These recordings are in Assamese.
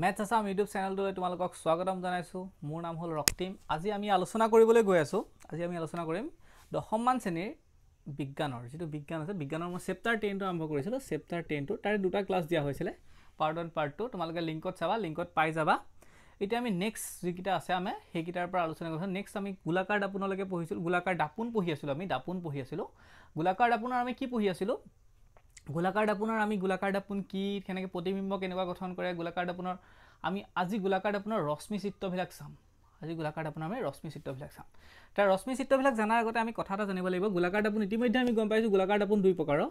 মেথ আছাম ইউটিউব চেনেলটোলৈ তোমালোকক স্বাগতম জনাইছোঁ মোৰ নাম হ'ল ৰক্তিম আজি আমি আলোচনা কৰিবলৈ গৈ আছোঁ আজি আমি আলোচনা কৰিম দশমমান শ্ৰেণীৰ বিজ্ঞানৰ যিটো বিজ্ঞান আছে বিজ্ঞানৰ মই চেপ্টাৰ টেনটো আৰম্ভ কৰিছিলোঁ চেপ্টাৰ টেনটো তাৰে দুটা ক্লাছ দিয়া হৈছিলে পাৰ্ট ওৱান পাৰ্ট টু তোমালোকে লিংকত চাবা লিংকত পাই যাবা এতিয়া আমি নেক্সট যিকেইটা আছে আমি সেইকেইটাৰ পৰা আলোচনা কৰিছোঁ নেক্সট আমি গোলাকাৰ দাপোনলৈকে পঢ়িছিলোঁ গোলাকাৰ দাপোন পঢ়ি আছিলোঁ আমি দাপোন পঢ়ি আছিলোঁ গোলাকাৰ দাপোনৰ আমি কি পঢ়ি আছিলোঁ গোলাকাৰ দাপোনৰ আমি গোলাকাৰ দাপোন কি কেনেকৈ প্ৰতিবিম্ব কেনেকুৱা গঠন কৰে গোলাকাৰ দাপোনৰ আমি আজি গোলাকাৰ দাপোনৰ ৰশ্মি চিত্ৰবিলাক চাম আজি গোলাকাৰ দাপোনৰ আমি ৰশ্মি চিত্ৰবিলাক চাম তাৰ ৰশ্মি চিত্ৰবিলাক জনাৰ আগতে আমি কথা এটা জানিব লাগিব গোলাকাৰ দাপোন ইতিমধ্যে আমি গম পাইছোঁ গোলাকাৰ দাপোন দুই প্ৰকাৰৰ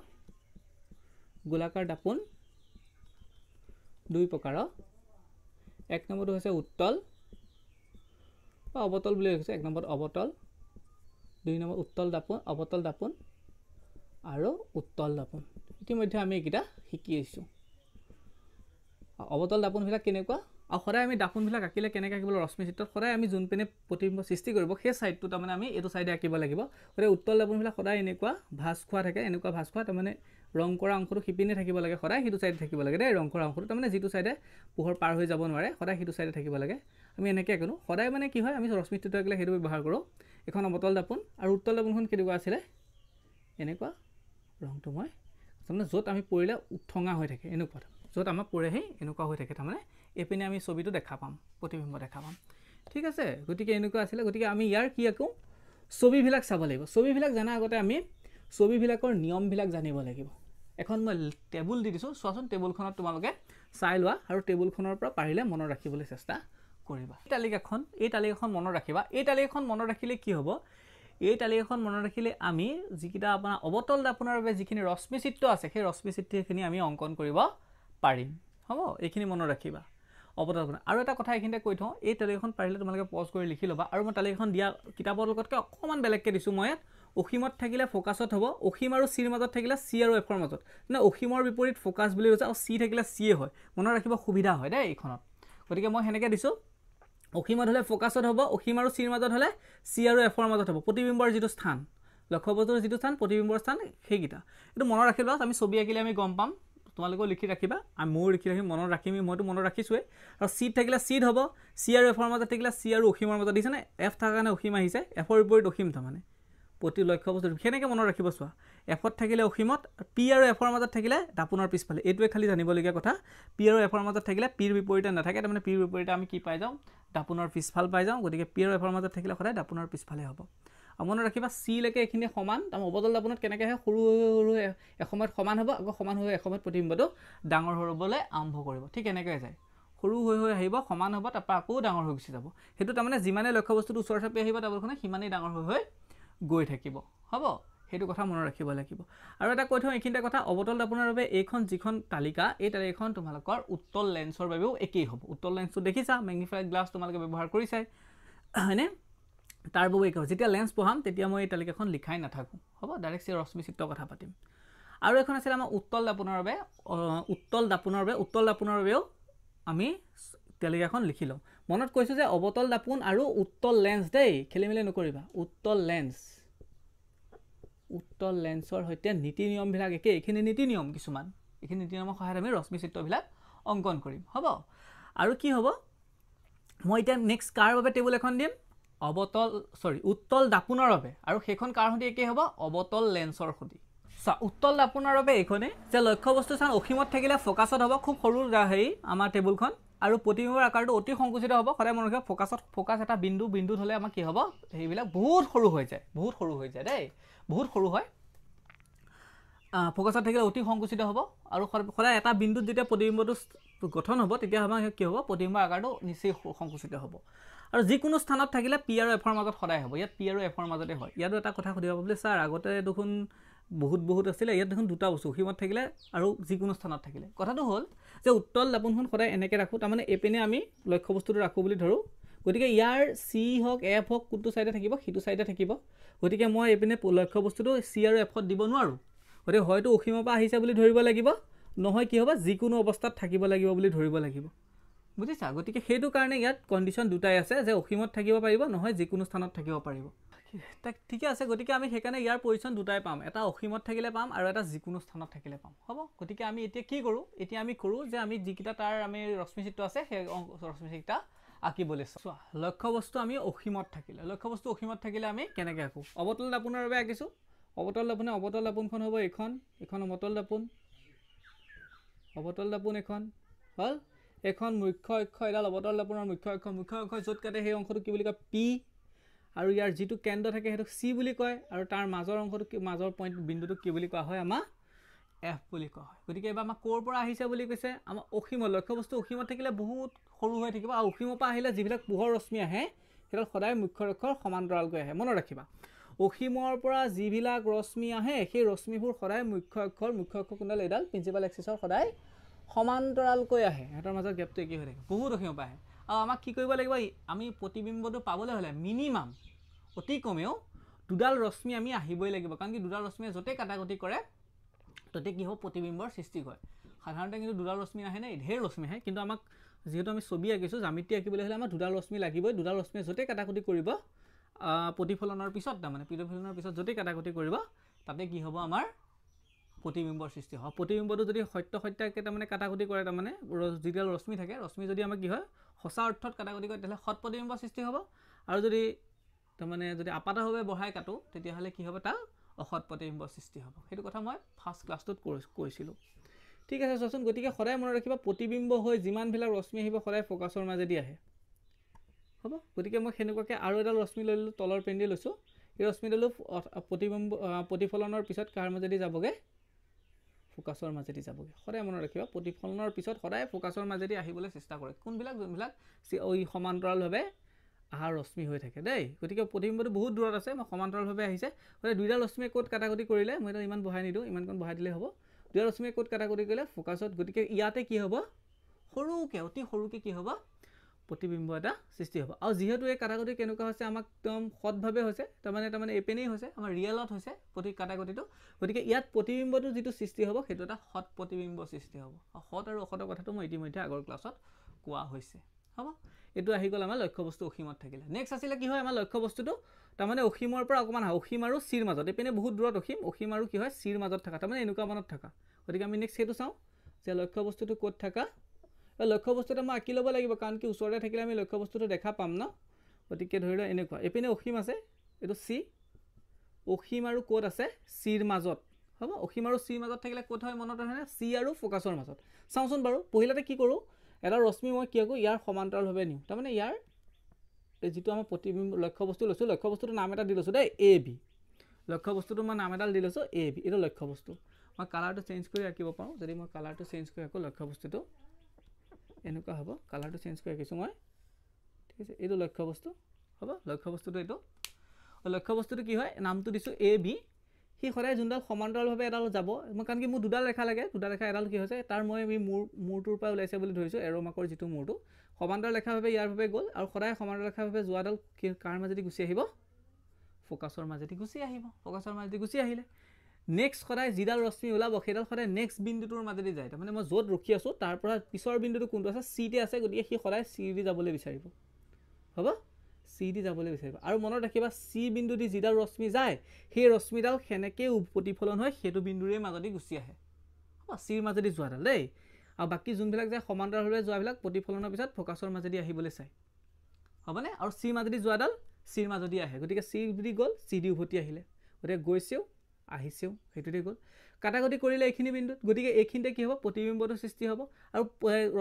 গোলাকাৰ দাপোন দুই প্ৰকাৰৰ এক নম্বৰটো হৈছে উত্তল বা অৱতল বুলি কৈছে এক নম্বৰত অৱতল দুই নম্বৰ উত্তল দাপোন অৱতল দাপোন আৰু উত্তল দাপোন ইতিমধ্যে আমি এইকেইটা শিকি আহিছোঁ অৱতল দাপোনবিলাক কেনেকুৱা আৰু সদায় আমি দাপোনবিলাক আঁকিলে কেনেকৈ আঁকিব ৰশ্মি চিত্ৰত সদায় আমি যোনপিনে প্ৰতিবিম্ব সৃষ্টি কৰিব সেই ছাইডটো তাৰমানে আমি এইটো ছাইডে আঁকিব লাগিব গতিকে উত্তল দাপোনবিলাক সদায় এনেকুৱা ভাঁজ খোৱা থাকে এনেকুৱা ভাঁজ খোৱা তাৰমানে ৰং কৰা অংশটো সিপিনে থাকিব লাগে সদায় সেইটো ছাইডে থাকিব লাগে দেই ৰং কৰা অংশটো তাৰমানে যিটো ছাইডে পোহৰ পাৰ হৈ যাব নোৱাৰে সদায় সেইটো ছাইডে থাকিব লাগে আমি এনেকৈ আঁকো সদায় মানে কি হয় আমি ৰশ্মি চিত্ৰ আঁকিলে সেইটো ব্যৱহাৰ কৰোঁ এখন অৱতল দাপোন আৰু উত্তল দাপোনখন কেনেকুৱা আছিলে এনেকুৱা ৰংটো মই তাৰমানে য'ত আমি পৰিলে উঠঙা হৈ থাকে এনেকুৱা য'ত আমাৰ পৰে সেই এনেকুৱা হৈ থাকে তাৰমানে এইপিনে আমি ছবিটো দেখা পাম প্ৰতিবিম্ব দেখা পাম ঠিক আছে গতিকে এনেকুৱা আছিলে গতিকে আমি ইয়াৰ কি আকৌ ছবিবিলাক চাব লাগিব ছবিবিলাক জনাৰ আগতে আমি ছবিবিলাকৰ নিয়মবিলাক জানিব লাগিব এখন মই টেবুল দি দিছোঁ চোৱাচোন টেবুলখনত তোমালোকে চাই লোৱা আৰু টেবুলখনৰ পৰা পাৰিলে মনত ৰাখিবলৈ চেষ্টা কৰিবা এই তালিকাখন এই তালিকাখন মনত ৰাখিবা এই তালিকাখন মনত ৰাখিলে কি হ'ব এই তালিকাখন মনত ৰাখিলে আমি যিকেইটা আপোনাৰ অৱতল দাপোনৰ বাবে যিখিনি ৰশ্মিচিত্ৰ আছে সেই ৰশ্মিচিত্ৰখিনি আমি অংকন কৰিব পাৰিম হ'ব এইখিনি মনত ৰাখিবা অৱতল দাপোনা আৰু এটা কথা এইখিনিতে কৈ থওঁ এই তালিকাখন পাৰিলে তোমালোকে পজ কৰি লিখি ল'বা আৰু মই তালিকাখন দিয়া কিতাপৰ লগতকৈ অকণমান বেলেগকৈ দিছোঁ মই অসীমত থাকিলে ফ'কাছত হ'ব অসীম আৰু চিৰ মাজত থাকিলে চি আৰু এফৰ মাজত মানে অসীমৰ বিপৰীত ফ'কাছ বুলি কৈছে আৰু চি থাকিলে চিয়ে হয় মনত ৰাখিব সুবিধা হয় দেই এইখনত গতিকে মই সেনেকৈ দিছোঁ অসীমত হ'লে ফ'কাছত হ'ব অসীম আৰু চিৰ মাজত হ'লে চি আৰু এফৰ মাজত হ'ব প্ৰতিবিম্বৰ যিটো স্থান লক্ষ্যবস্তুৰ যিটো স্থান প্ৰতিবিম্বৰ স্থান সেইকেইটা এইটো মনত ৰাখি লোৱা আমি ছবি আঁকিলে আমি গম পাম তোমালোকেও লিখি ৰাখিবা আমি মোৰ লিখি ৰাখিম মনত ৰাখিমি মইতো মনত ৰাখিছোৱেই আৰু চিত থাকিলে চিত হ'ব চি আৰু এফৰ মাজত থাকিলে চি আৰু অসীমৰ মাজত দিছেনে এফ থকা কাৰণে অসীম আহিছে এফৰ বিপৰীত অসীম তাৰমানে প্ৰতি লক্ষ্য বস্তু সেনেকৈ মনত ৰাখিব চোৱা এফত থাকিলে অসীমত পি আৰু এফৰ মাজত থাকিলে দাপোনৰ পিছফালে এইটোৱে খালি জানিবলগীয়া কথা পি আৰু এফৰ মাজত থাকিলে পিৰ বিপৰীতে নাথাকে তাৰমানে পিৰ বিপৰীতে আমি কি পাই যাওঁ দাপোনৰ পিছফাল পাই যাওঁ গতিকে পি আৰু এফৰ মাজত থাকিলে সদায় দাপোনৰ পিছফালে হ'ব আৰু মনত ৰাখিবা চিলৈকে এইখিনি সমান তাৰমানে অবদল দাপোনত কেনেকৈ হয় সৰু হৈ সৰু এসময়ত সমান হ'ব আকৌ সমান হৈ এসময়ত প্ৰতিবিম্বটো ডাঙৰ হ'বলৈ আৰম্ভ কৰিব ঠিক এনেকৈ যায় সৰু হৈ হৈ আহিব সমান হ'ব তাৰপৰা আকৌ ডাঙৰ হৈ গুচি যাব সেইটো তাৰমানে যিমানেই লক্ষ্য বস্তুটো ওচৰ চাপি আহিব তাপৰখনে সিমানেই ডাঙৰ হৈ হৈ গৈ থাকিব হ'ব সেইটো কথা মনত ৰাখিব লাগিব আৰু এটা কৈ থওঁ এইখিনিটা কথা অৱতল আপোনাৰ বাবে এইখন যিখন তালিকা এই তালিকাখন তোমালোকৰ উত্তল লেন্সৰ বাবেও একেই হ'ব উত্তল লেন্সটো দেখিছা মেগনিফাইড গ্লাছ তোমালোকে ব্যৱহাৰ কৰিছাই হয়নে তাৰ বাবে একেই হ'ব যেতিয়া লেন্স পঢ়াম তেতিয়া মই এই তালিকাখন লিখাই নাথাকোঁ হ'ব ডাইৰেক্ট ৰশ্মিচিত্ৰ কথা পাতিম আৰু এখন আছিলে আমাৰ উত্তল দাপোনৰ বাবে উত্তল দাপোনৰ বাবে উত্তল দাপোনৰ বাবেও আমি তালিকাখন লিখি লওঁ মনত কৈছোঁ যে অৱতল দাপোন আৰু উত্তল লেন্স দেই খেলি মেলি নকৰিবা উত্তল লেন্স উত্তল লেন্সৰ সৈতে নীতি নিয়মবিলাক একেই এইখিনি নীতি নিয়ম কিছুমান এইখিনি নীতি নিয়মৰ সহায়ত আমি ৰশ্মি চিত্ৰবিলাক অংকন কৰিম হ'ব আৰু কি হ'ব মই এতিয়া নেক্সট কাৰ বাবে টেবুল এখন দিম অৱতল চৰি উত্তল দাপোনৰ বাবে আৰু সেইখন কাৰ সৈতে একেই হ'ব অবতল লেন্সৰ সৈতে চা উত্তল দাপোনৰ বাবে এইখনেই যে লক্ষ্য বস্তু চাওঁ অসীমত থাকিলে ফ'কাছত হ'ব খুব সৰু হেৰি আমাৰ টেবুলখন আৰু প্ৰতিবিম্বৰ আকাৰটো অতি সংকুচিত হ'ব সদায় মনত ৰাখিব ফ'কাছত ফ'কাছ এটা বিন্দু বিন্দু হ'লে আমাৰ কি হ'ব সেইবিলাক বহুত সৰু হৈ যায় বহুত সৰু হৈ যায় দেই বহুত সৰু হয় ফ'কাছত থাকিলে অতি সংকুচিত হ'ব আৰু সদায় এটা বিন্দুত যেতিয়া প্ৰতিবিম্বটো গঠন হ'ব তেতিয়া আমাৰ কি হ'ব প্ৰতিবিম্বৰ আকাৰটো নিচেই সংকুচিত হ'ব আৰু যিকোনো স্থানত থাকিলে পি আৰু এফৰ মাজত সদায় হ'ব ইয়াত পি আৰু এফৰ মাজতে হয় ইয়াতো এটা কথা সুধিব পাৰিলে ছাৰ আগতে দেখোন বহুত বহুত আছিলে ইয়াত দেখোন দুটা বস্তু সীমত থাকিলে আৰু যিকোনো স্থানত থাকিলে কথাটো হ'ল যে উত্তল দাপোনখন সদায় এনেকৈ ৰাখোঁ তাৰমানে এপিনে আমি লক্ষ্যবস্তুটো ৰাখোঁ বুলি ধৰোঁ গতিকে ইয়াৰ চি হওক এফ হওক কোনটো চাইডে থাকিব সিটো ছাইডে থাকিব গতিকে মই এইপিনে লক্ষ্য বস্তুটো চি আৰু এফত দিব নোৱাৰোঁ গতিকে হয়তো অসীমৰ পৰা আহিছে বুলি ধৰিব লাগিব নহয় কি হ'ব যিকোনো অৱস্থাত থাকিব লাগিব বুলি ধৰিব লাগিব বুজিছা গতিকে সেইটো কাৰণে ইয়াত কণ্ডিশ্যন দুটাই আছে যে অসীমত থাকিব পাৰিব নহয় যিকোনো স্থানত থাকিব পাৰিব তাক ঠিকে আছে গতিকে আমি সেইকাৰণে ইয়াৰ পজিশ্যন দুটাই পাম এটা অসীমত থাকিলে পাম আৰু এটা যিকোনো স্থানত থাকিলে পাম হ'ব গতিকে আমি এতিয়া কি কৰোঁ এতিয়া আমি কৰোঁ যে আমি যিকেইটা তাৰ আমি ৰশ্মিচিত্ৰ আছে সেই ৰশ্মিচিত্ৰ আঁকিবলৈ চাওঁ চোৱা লক্ষ্যবস্তু আমি অসীমত থাকিলে লক্ষ্যবস্তু অসীমত থাকিলে আমি কেনেকৈ আঁকো অৱতল দাপোনৰ বাবে আঁকিছোঁ অৱতল দাপোনে অৱতল দাপোনখন হ'ব এইখন এইখন অৱতল দাপোন অৱতল দাপোন এখন হ'ল এখন মুখ্য অক্ষ এডাল অৱতল দাপোনৰ মুখ্য অক্ষ মুখ্য অক্ষ য'ত কাটে সেই অংশটো কি বুলি কয় পি আৰু ইয়াৰ যিটো কেন্দ্ৰ থাকে সেইটোক চি বুলি কয় আৰু তাৰ মাজৰ অংশটো মাজৰ পইণ্ট বিন্দুটো কি বুলি কোৱা হয় আমাৰ এফ বুলি কোৱা হয় গতিকে এইবাৰ আমাৰ ক'ৰ পৰা আহিছে বুলি কৈছে আমাৰ অসীমত লক্ষ্যবস্তু অসীমত থাকিলে বহুত সৰু হৈ থাকিব আৰু অসীমৰ পৰা আহিলে যিবিলাক পোহৰ ৰশ্মি আহে সেইডাল সদায় মুখ্য ৰক্ষৰ সমান্তৰালকৈ আহে মনত ৰাখিবা অসীমৰ পৰা যিবিলাক ৰশ্মি আহে সেই ৰশ্মিবোৰ সদায় মুখ্য অক্ষৰ মুখ্য অক্ষৰ কোনডাল এইডাল প্ৰিঞ্চিপাল এক্সিছৰ সদায় সমান্তৰালকৈ আহে সিহঁতৰ মাজত গেপটো একেই হৈ থাকে বহুত অসীমৰ পৰা আহে আৰু আমাক কি কৰিব লাগিব আমি প্ৰতিবিম্বটো পাবলৈ হ'লে মিনিমাম অতি কমেও দুডাল ৰশ্মি আমি আহিবই লাগিব কাৰণ কি দুডাল ৰশ্মিয়ে য'তে কাটাকটি কৰে ত'তে কি হ'ব প্ৰতিবিম্বৰ সৃষ্টি হয় সাধাৰণতে কিন্তু দুডাল ৰশ্মি নাহে নাই ধেৰ ৰশ্মি আহে কিন্তু আমাক যিহেতু আমি ছবি আঁকিছোঁ জামিতি আঁকিবলৈ হ'লে আমাৰ দুডাল ৰশ্মি লাগিবই দুডাল ৰশ্মিয়ে য'তে কাটাকটি কৰিব প্ৰতিফলনৰ পিছত তাৰমানে প্ৰতিফলনৰ পিছত য'তে কাটাকটি কৰিব তাতে কি হ'ব আমাৰ প্ৰতিবিম্বৰ সৃষ্টি হয় প্ৰতিবিম্বটো যদি সত্য সত্যাকৈ তাৰমানে কাটাকটি কৰে তাৰমানে যিডাল ৰশ্মি থাকে ৰশ্মি যদি আমাৰ কি হয় সঁচা অৰ্থত কাটা কাটি কৰে তেতিয়াহ'লে সৎ প্ৰতিবিম্ব সৃষ্টি হ'ব আৰু যদি তাৰমানে যদি আপাতভাৱে বঢ়াই কাটো তেতিয়াহ'লে কি হ'ব তাৰ অসৎ প্ৰতিবিম্বৰ সৃষ্টি হ'ব সেইটো কথা মই ফাৰ্ষ্ট ক্লাছটোত কৈছিলোঁ ঠিক আছে চোৱাচোন গতিকে সদায় মনত ৰাখিব প্ৰতিবিম্ব হৈ যিমানবিলাক ৰশ্মি আহিব সদায় ফ'কাছৰ মাজেদি আহে হ'ব গতিকে মই সেনেকুৱাকৈ আৰু এডাল ৰশ্মি লৈ ললোঁ তলৰ পেণ্ডি লৈছোঁ এই ৰশ্মিডালো প্ৰতিবিম্ব প্ৰতিফলনৰ পিছত কাৰ মাজেদি যাবগৈ ফোকাছৰ মাজেদি যাবগৈ সদায় মনত ৰাখিব প্ৰতিফলনৰ পিছত সদায় ফোকাছৰ মাজেদি আহিবলৈ চেষ্টা কৰে কোনবিলাক যোনবিলাক অই সমান্তৰালভাৱে আহাৰ ৰশ্মি হৈ থাকে দেই গতিকে প্ৰতিবিম্বটো বহুত দূৰত আছে মই সমান্তৰালভাৱে আহিছে গতিকে দুইটা ৰশ্মিয়ে ক'ত কাটাকুটি কৰিলে মই এতিয়া ইমান বহাই নিদিওঁ ইমানকণ বহাই দিলে হ'ব দুইটা ৰশ্মিয়ে ক'ত কাটাকুটি কৰিলে ফোকাছত গতিকে ইয়াতে কি হ'ব সৰুকৈ অতি সৰুকৈ কি হ'ব প্ৰতিবিম্ব এটা সৃষ্টি হ'ব আৰু যিহেতু এই কাটাকটি কেনেকুৱা হৈছে আমাক একদম সৎভাৱে হৈছে তাৰমানে তাৰমানে এপেনেই হৈছে আমাৰ ৰিয়েলত হৈছে প্ৰতি কাটাকটিটো গতিকে ইয়াত প্ৰতিবিম্বটো যিটো সৃষ্টি হ'ব সেইটো এটা সৎ প্ৰতিবিম্ব সৃষ্টি হ'ব আৰু সৎ আৰু অসতৰ কথাটো মই ইতিমধ্যে আগৰ ক্লাছত কোৱা হৈছে হ'ব এইটো আহি গ'ল আমাৰ লক্ষ্যবস্তু অসীমত থাকিলে নেক্সট আছিলে কি হয় আমাৰ লক্ষ্যবস্তুটো তাৰমানে অসীমৰ পৰা অকণমান অসীম আৰু চিৰ মাজত এপিনে বহুত দূৰত অসীম অসীম আৰু কি হয় চিৰ মাজত থকা তাৰমানে এনেকুৱা মানত থকা গতিকে আমি নেক্সট সেইটো চাওঁ যে লক্ষ্যবস্তুটো ক'ত থকা লক্ষ্য বস্তু এটা মই আঁকি ল'ব লাগিব কাৰণ কি ওচৰতে থাকিলে আমি লক্ষ্য বস্তুটো দেখা পাম ন গতিকে ধৰি লওক এনেকুৱা এইপিনে অসীম আছে এইটো চি অসীম আৰু ক'ত আছে চিৰ মাজত হ'ব অসীম আৰু চিৰ মাজত থাকিলে ক'ত হয় মনত ৰখেনে চি আৰু ফ'কাছৰ মাজত চাওঁচোন বাৰু পহিলাতে কি কৰোঁ এটা ৰশ্মি মই কি আকৌ ইয়াৰ সমান্তৰালভাৱে নিওঁ তাৰমানে ইয়াৰ এই যিটো আমাৰ প্ৰতিবিম্ব লক্ষ্য বস্তু লৈছোঁ লক্ষ্য বস্তুটো নাম এটা দি লৈছোঁ দেই এ বি লক্ষ্য বস্তুটো মই নাম এডাল দি লৈছোঁ এ বি এইটো লক্ষ্য বস্তু মই কালাৰটো চেঞ্জ কৰি আঁকিব পাৰোঁ যদি মই কালাৰটো চেঞ্জ কৰি আঁকো লক্ষ্য বস্তুটো এনেকুৱা হ'ব কালাৰটো চেঞ্জ কৰি ৰাখিছোঁ মই ঠিক আছে এইটো লক্ষ্য বস্তু হ'ব লক্ষ্য বস্তুটো এইটো লক্ষ্য বস্তুটো কি হয় নামটো দিছোঁ এ বি সি সদায় যোনডাল সমান্তৰালভাৱে এডাল যাব মই কাৰণ কি মোৰ দুডাল ৰেখা লাগে দুডাল ৰেখা এডাল কি হৈছে তাৰ মই আমি মূৰ মূৰটোৰ পৰা ওলাইছে বুলি ধৰিছোঁ এৰমাকৰ যিটো মূৰটো সমান্তৰাল সমান্তৰ ইয়াৰ বাবে গ'ল আৰু সদায় সমান্তৰাল লেখাভাৱে যোৱাডাল কি কাৰ মাজেদি গুচি আহিব ফ'কাছৰ মাজেদি গুচি আহিব ফ'কাছৰ মাজেদি গুচি আহিলে নেক্সট সদায় যিডাল ৰশ্মি ওলাব সেইডাল সদায় নেক্সট বিন্দুটোৰ মাজেদি যায় তাৰমানে মই য'ত ৰখি আছোঁ তাৰ পৰা পিছৰ বিন্দুটো কোনটো আছে চিতে আছে গতিকে সি সদায় চি চিদি যাবলৈ বিচাৰিব হ'ব চি চিদি যাবলৈ বিচাৰিব আৰু মনত ৰাখিবা চি বিন্দু দি যিডাল ৰশ্মি যায় সেই ৰশ্মিডাল সেনেকৈয়ে প্ৰতিফলন হয় সেইটো বিন্দুৰে মাজেদি গুচি আহে হ'ব চিৰ মাজেদি যোৱাডাল দেই আৰু বাকী যোনবিলাক যায় সমান্তৰালভাৱে যোৱাবিলাক প্ৰতিফলনৰ পিছত ফ'কাছৰ মাজেদি আহিবলৈ চায় হ'বনে আৰু চিৰ মাজেদি যোৱাডাল চিৰ মাজেদি আহে গতিকে চি বুলি গ'ল চি ডি উভতি আহিলে গতিকে গৈছেও আহিছেও সেইটোতে গ'ল কাটাকটি কৰিলে এইখিনি বিন্দুত গতিকে এইখিনিতে কি হ'ব প্ৰতিবিম্বটো সৃষ্টি হ'ব আৰু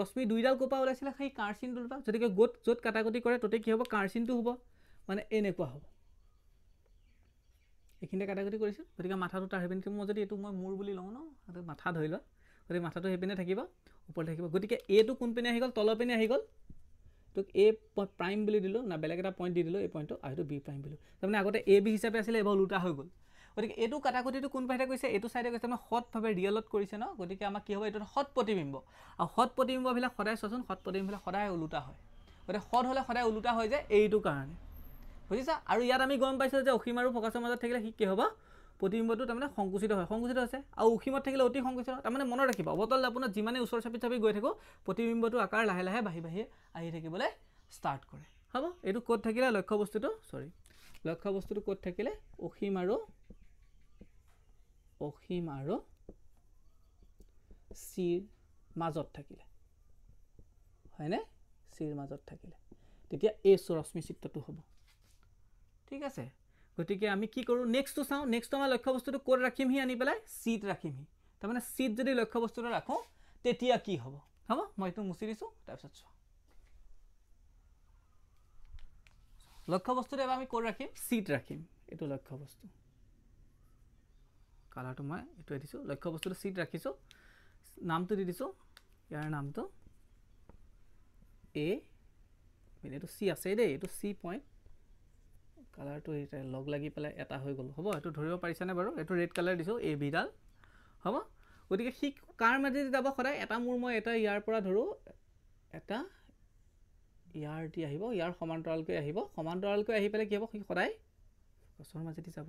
ৰশ্মি দুইডাল ক'ৰপৰা ওলাইছিলে সেই কাৰ্চিন দুটা গতিকে গোট য'ত কাটাকটি কৰে ত'তে কি হ'ব কাৰ্চিনটো হ'ব মানে এনেকুৱা হ'ব এইখিনিতে কাটাকটি কৰিছিল গতিকে মাথাটো তাৰ সেইপিনে মই যদি এইটো মই মূৰ বুলি লওঁ ন মাথা ধৰি লোৱা গতিকে মাথাটো সেইপিনে থাকিব ওপৰত থাকিব গতিকে এইটো কোনপিনে আহি গ'ল তলৰ পিনে আহি গ'ল তোক এ প্ৰাইম বুলি দিলোঁ না বেলেগ এটা পইণ্ট দি দিলোঁ এই পইণ্টটো আৰু এইটো বি প্ৰাইম বুলি তাৰমানে আগতে এ বি হিচাপে আছিলে এইবাৰ ওলোটা হৈ গ'ল গতিকে এইটো কাটাকুটিটো কোন পাহিতে কৈছে এইটো চাইডে কৈছে আমি সৎভাৱে ৰিয়েলত কৰিছে ন গতিকে আমাক কি হ'ব এইটো সৎ প্ৰতিবিম্ব আৰু সৎ প্ৰতিবিম্ববিলাক সদায় চোৱাচোন সৎ প্ৰতিবিম্ববিলাক সদায় ওলোটা হয় গতিকে সৎ হ'লে সদায় ওলোটা হয় যে এইটো কাৰণে বুজিছা আৰু ইয়াত আমি গম পাইছোঁ যে অসীম আৰু ফকাচৰ মাজত থাকিলে সি কি হ'ব প্ৰতিবিম্বটো তাৰমানে সংকুচিত হয় সংকুচিত হৈছে আৰু অসীমত থাকিলে অতি সংকুচিত তাৰমানে মনত ৰাখিব অৱতল আপোনাৰ যিমানে ওচৰ চাপি চাপি গৈ থাকোঁ প্ৰতিবিম্বটো আকাৰ লাহে লাহে বাঢ়ি বাঢ়ি আহি থাকিবলৈ ষ্টাৰ্ট কৰে হ'ব এইটো ক'ত থাকিলে লক্ষ্য বস্তুটো চৰি লক্ষ্য বস্তুটো ক'ত থাকিলে অসীম আৰু অসীম আৰু চিৰ মাজত থাকিলে হয়নে চিৰ মাজত থাকিলে তেতিয়া এই ৰশ্মি চিত্ৰটো হ'ব ঠিক আছে গতিকে আমি কি কৰোঁ নেক্সটটো চাওঁ নেক্সটটো আমাৰ লক্ষ্যবস্তুটো ক'ত ৰাখিমহি আনি পেলাই চিত ৰাখিমহি তাৰমানে চিট যদি লক্ষ্যবস্তুটো ৰাখোঁ তেতিয়া কি হ'ব হ'ব মই এইটো মুচি দিছোঁ তাৰপিছত চোৱা লক্ষ্যবস্তুটো এবাৰ আমি ক'ত ৰাখিম চিট ৰাখিম এইটো লক্ষ্যবস্তু কালাৰটো মই এইটোৱে দিছোঁ লক্ষ্যবস্তুটো চিট ৰাখিছোঁ নামটো দি দিছোঁ ইয়াৰ নামটো এ মানে এইটো চি আছেই দেই এইটো চি পইণ্ট কালাৰটো লগ লাগি পেলাই এটা হৈ গ'ল হ'ব এইটো ধৰিব পাৰিছেনে বাৰু এইটো ৰেড কালাৰ দিছোঁ এ বিডাল হ'ব গতিকে সি কাৰ মাজেদি যাব সদায় এটা মোৰ মই এটা ইয়াৰ পৰা ধৰোঁ এটা ইয়াৰ দি আহিব ইয়াৰ সমান্তৰালকৈ আহিব সমান্তৰালকৈ আহি পেলাই কি হ'ব সি সদায় গছৰ মাজেদি যাব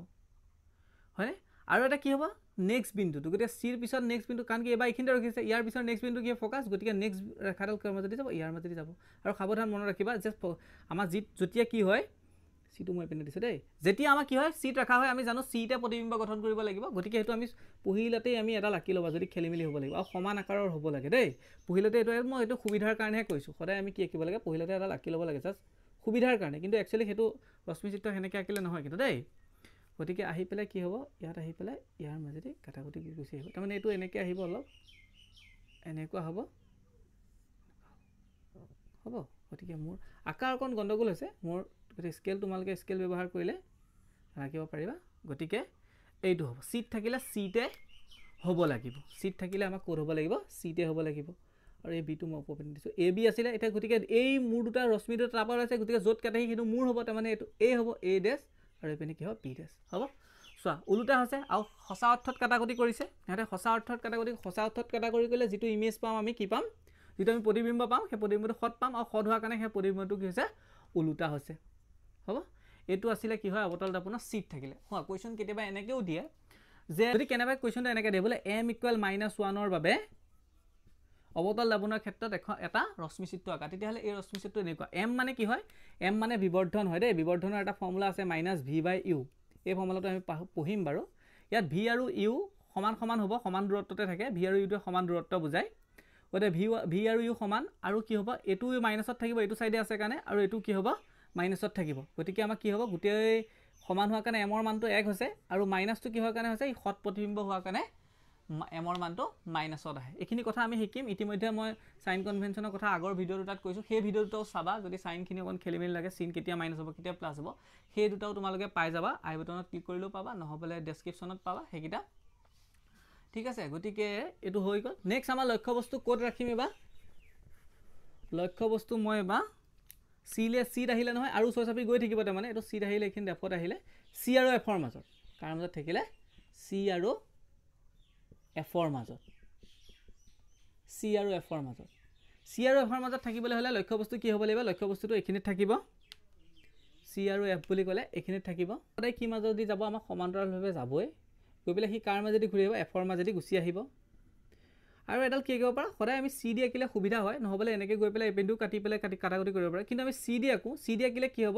হয় আৰু এটা কি হ'ব নেক্সট বিন্দুটো গতিকে চিৰ পিছত নেক্সট বিন্দু কাৰণ কি এইবাৰ এইখিনিতে ৰখিছে ইয়াৰ পিছত নেক্সট বিন্দু কি ফ'কাছ গতিকে নেক্সট ৰেখাডাল কিয় মাজেদি যাব ইয়াৰ মাজেদি যাব আৰু সাৱধান মনত ৰাখিবা যে আমাৰ যি যেতিয়া কি হয় চিটো মই এইপিনে দিছোঁ দেই যেতিয়া আমাৰ কি হয় চিট ৰখা হয় আমি জানো চিটে প্ৰতিবিম্ব গঠন কৰিব লাগিব গতিকে সেইটো আমি পুহিলাতেই আমি এটা লাকি ল'বা যদি খেলি মেলি হ'ব লাগিব আৰু সমান আকাৰৰ হ'ব লাগে দেই পুহিলাতে এইটো মই এইটো সুবিধাৰ কাৰণেহে কৈছোঁ সদায় আমি কি আঁকিব লাগে পুহিলতে এটা লাকি ল'ব লাগে জাষ্ট সুবিধাৰ কাৰণে কিন্তু একচুৱেলি সেইটো ৰশ্মিচিত্ৰ সেনেকৈ আঁকিলে নহয় কিন্তু দেই গতিকে আহি পেলাই কি হ'ব ইয়াত আহি পেলাই ইয়াৰ মাজেদি কাটাকুটি গুচি আহিব তাৰমানে এইটো এনেকৈ আহিব অলপ এনেকুৱা হ'ব হ'ব গতিকে মোৰ আকাৰ অকণ গণ্ডগোল হৈছে মোৰ গতিকে স্কেল তোমালোকে স্কেল ব্যৱহাৰ কৰিলে ৰাখিব পাৰিবা গতিকে এইটো হ'ব চিট থাকিলে চিটে হ'ব লাগিব চিট থাকিলে আমাক ক'ত হ'ব লাগিব চিটে হ'ব লাগিব আৰু এই বিটো মই উপপিন দিছোঁ এ বি আছিলে এতিয়া গতিকে এই মোৰ দুটা ৰশ্মি দুটা তাৰপৰা আছে গতিকে য'ত কাটে সেইটো মোৰ হ'ব তাৰমানে এইটো এ হ'ব এ ডেছ আৰু এইপিনে কি হ'ব বি ডেচ হ'ব চোৱা ওলোটা হৈছে আৰু সঁচা অৰ্থত কাটাকুটি কৰিছে সিহঁতে সঁচা অৰ্থত কাটাকুটি সঁচা অৰ্থত কাটাকুটি কৰিলে যিটো ইমেজ পাম আমি কি পাম যিটো আমি প্ৰতিবিম্ব পাম সেই প্ৰতিবিম্বটো সৎ পাম আৰু সৎ হোৱাৰ কাৰণে সেই প্ৰতিবিম্বটো কি হৈছে ওলোটা হৈছে হ'ব এইটো আছিলে কি হয় অৱতলত আপোনাৰ চিট থাকিলে হোৱা কুৱেশ্যন কেতিয়াবা এনেকৈও দিয়ে যে যদি কেনেবাকৈ কুৱেশ্যনটো এনেকৈ দিয়ে বোলে এম ইকুৱেল মাইনাছ ওৱানৰ বাবে অৱতল লাভনৰ ক্ষেত্ৰত এখন এটা ৰশ্মিচিত্ৰ আঁকা তেতিয়াহ'লে এই ৰশ্মিচিত্ৰ এনেকুৱা এম মানে কি হয় এম মানে বিবৰ্ধন হয় দেই বিবৰ্ধনৰ এটা ফৰ্মুলা আছে মাইনাছ ভি বাই ইউ এই ফৰ্মুলাটো আমি পঢ়িম বাৰু ইয়াত ভি আৰু ইউ সমান সমান হ'ব সমান দূৰত্বতে থাকে ভি আৰু ইউটোৱে সমান দূৰত্ব বুজায় গতিকে ভি ভি আৰু ইউ সমান আৰু কি হ'ব এইটো মাইনাছত থাকিব এইটো ছাইডে আছে কাৰণে আৰু এইটো কি হ'ব মাইনাছত থাকিব গতিকে আমাৰ কি হ'ব গোটেই সমান হোৱাৰ কাৰণে এমৰ মানটো এক হৈছে আৰু মাইনাছটো হোৱাৰ কাৰণে হৈছে সৎ প্ৰতিবিম্ব হোৱাৰ কাৰণে এমৰ মানটো মাইনাছত আহে এইখিনি কথা আমি শিকিম ইতিমধ্যে মই চাইন কনভেনশ্যনৰ কথা আগৰ ভিডিঅ' দুটাত কৈছোঁ সেই ভিডিঅ' দুটাও চাবা যদি চাইনখিনি অকণ খেলি মেলি লাগে চিন কেতিয়া মাইনাছ হ'ব কেতিয়া প্লাছ হ'ব সেই দুটাও তোমালোকে পাই যাবা আই বটনত ক্লিক কৰিলেও পাবা নহ'বলে ডেছক্ৰিপশ্যনত পাবা সেইকেইটা ঠিক আছে গতিকে এইটো হৈ গ'ল নেক্সট আমাৰ লক্ষ্য বস্তু ক'ত ৰাখিম এইবাৰ লক্ষ্য বস্তু মই এবাৰ চিলে চিত আহিলে নহয় আৰু চই চাপি গৈ থাকিব তাৰমানে এইটো চিত আহিলে এইখিনি ডেফত আহিলে চি আৰু এফৰ মাজত কাৰ মাজত থাকিলে চি আৰু এফৰ মাজত চি আৰু এফৰ মাজত চি আৰু এফৰ মাজত থাকিবলৈ হ'লে লক্ষ্য বস্তু কি হ'ব লাগিব লক্ষ্য বস্তুটো এইখিনিত থাকিব চি আৰু এফ বুলি ক'লে এইখিনিত থাকিব সদায় কি মাজত মাজেদি যাব আমাক সমান্তৰালভাৱে যাবই গৈ পেলাই সি কাৰ মাজেদি ঘূৰি আহিব এফৰ মাজেদি গুচি আহিব আৰু এডাল কি আঁকিব পাৰা সদায় আমি চি দি আঁকিলে সুবিধা হয় নহ'বলে এনেকৈ গৈ পেলাই এপেণ্টো কাটি পেলাই কাটি কাটি কৰিব পাৰে কিন্তু আমি চি দি আঁকোঁ চি দি আঁকিলে কি হ'ব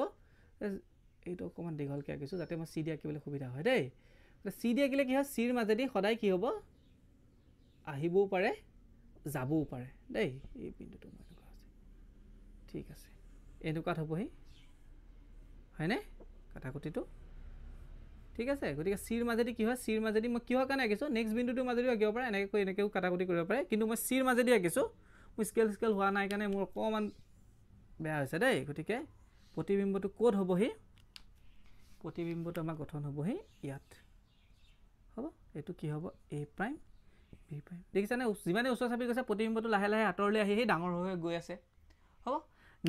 এইটো অকণমান দীঘলকৈ আঁকিছোঁ যাতে মই চি দি আঁকিবলৈ সুবিধা হয় দেই চি দি আঁকিলে কি হয় চিৰ মাজেদি সদায় কি হ'ব আহিবও পাৰে যাবও পাৰে দেই এই বিন্দুটো মই এনেকুৱা আছে ঠিক আছে এনেকুৱাত হ'বহি হয়নে কথা কুটিটো ঠিক আছে গতিকে চিৰ মাজেদি কি হয় চিৰ মাজেদি মই কিহৰ কাৰণে আঁকিছোঁ নেক্সট বিন্দুটোৰ মাজেদিও আঁকিব পাৰে এনেকৈ কৰি এনেকৈও কুটি কৰিব পাৰে কিন্তু মই চিৰ মাজেদি আঁকিছোঁ মোৰ স্কেল স্কেল হোৱা নাই কাৰণে মোৰ অকণমান বেয়া হৈছে দেই গতিকে প্ৰতিবিম্বটো ক'ত হ'বহি প্ৰতিবিম্বটো আমাৰ গঠন হ'বহি ইয়াত হ'ব এইটো কি হ'ব এ প্ৰাইম দেখি পাৰিম দেখিছানে যিমানে ওচৰ চাপি গৈছে প্ৰতিবিম্বটো লাহে লাহে আঁতৰলৈ আহি সেই ডাঙৰ হৈ গৈ আছে হ'ব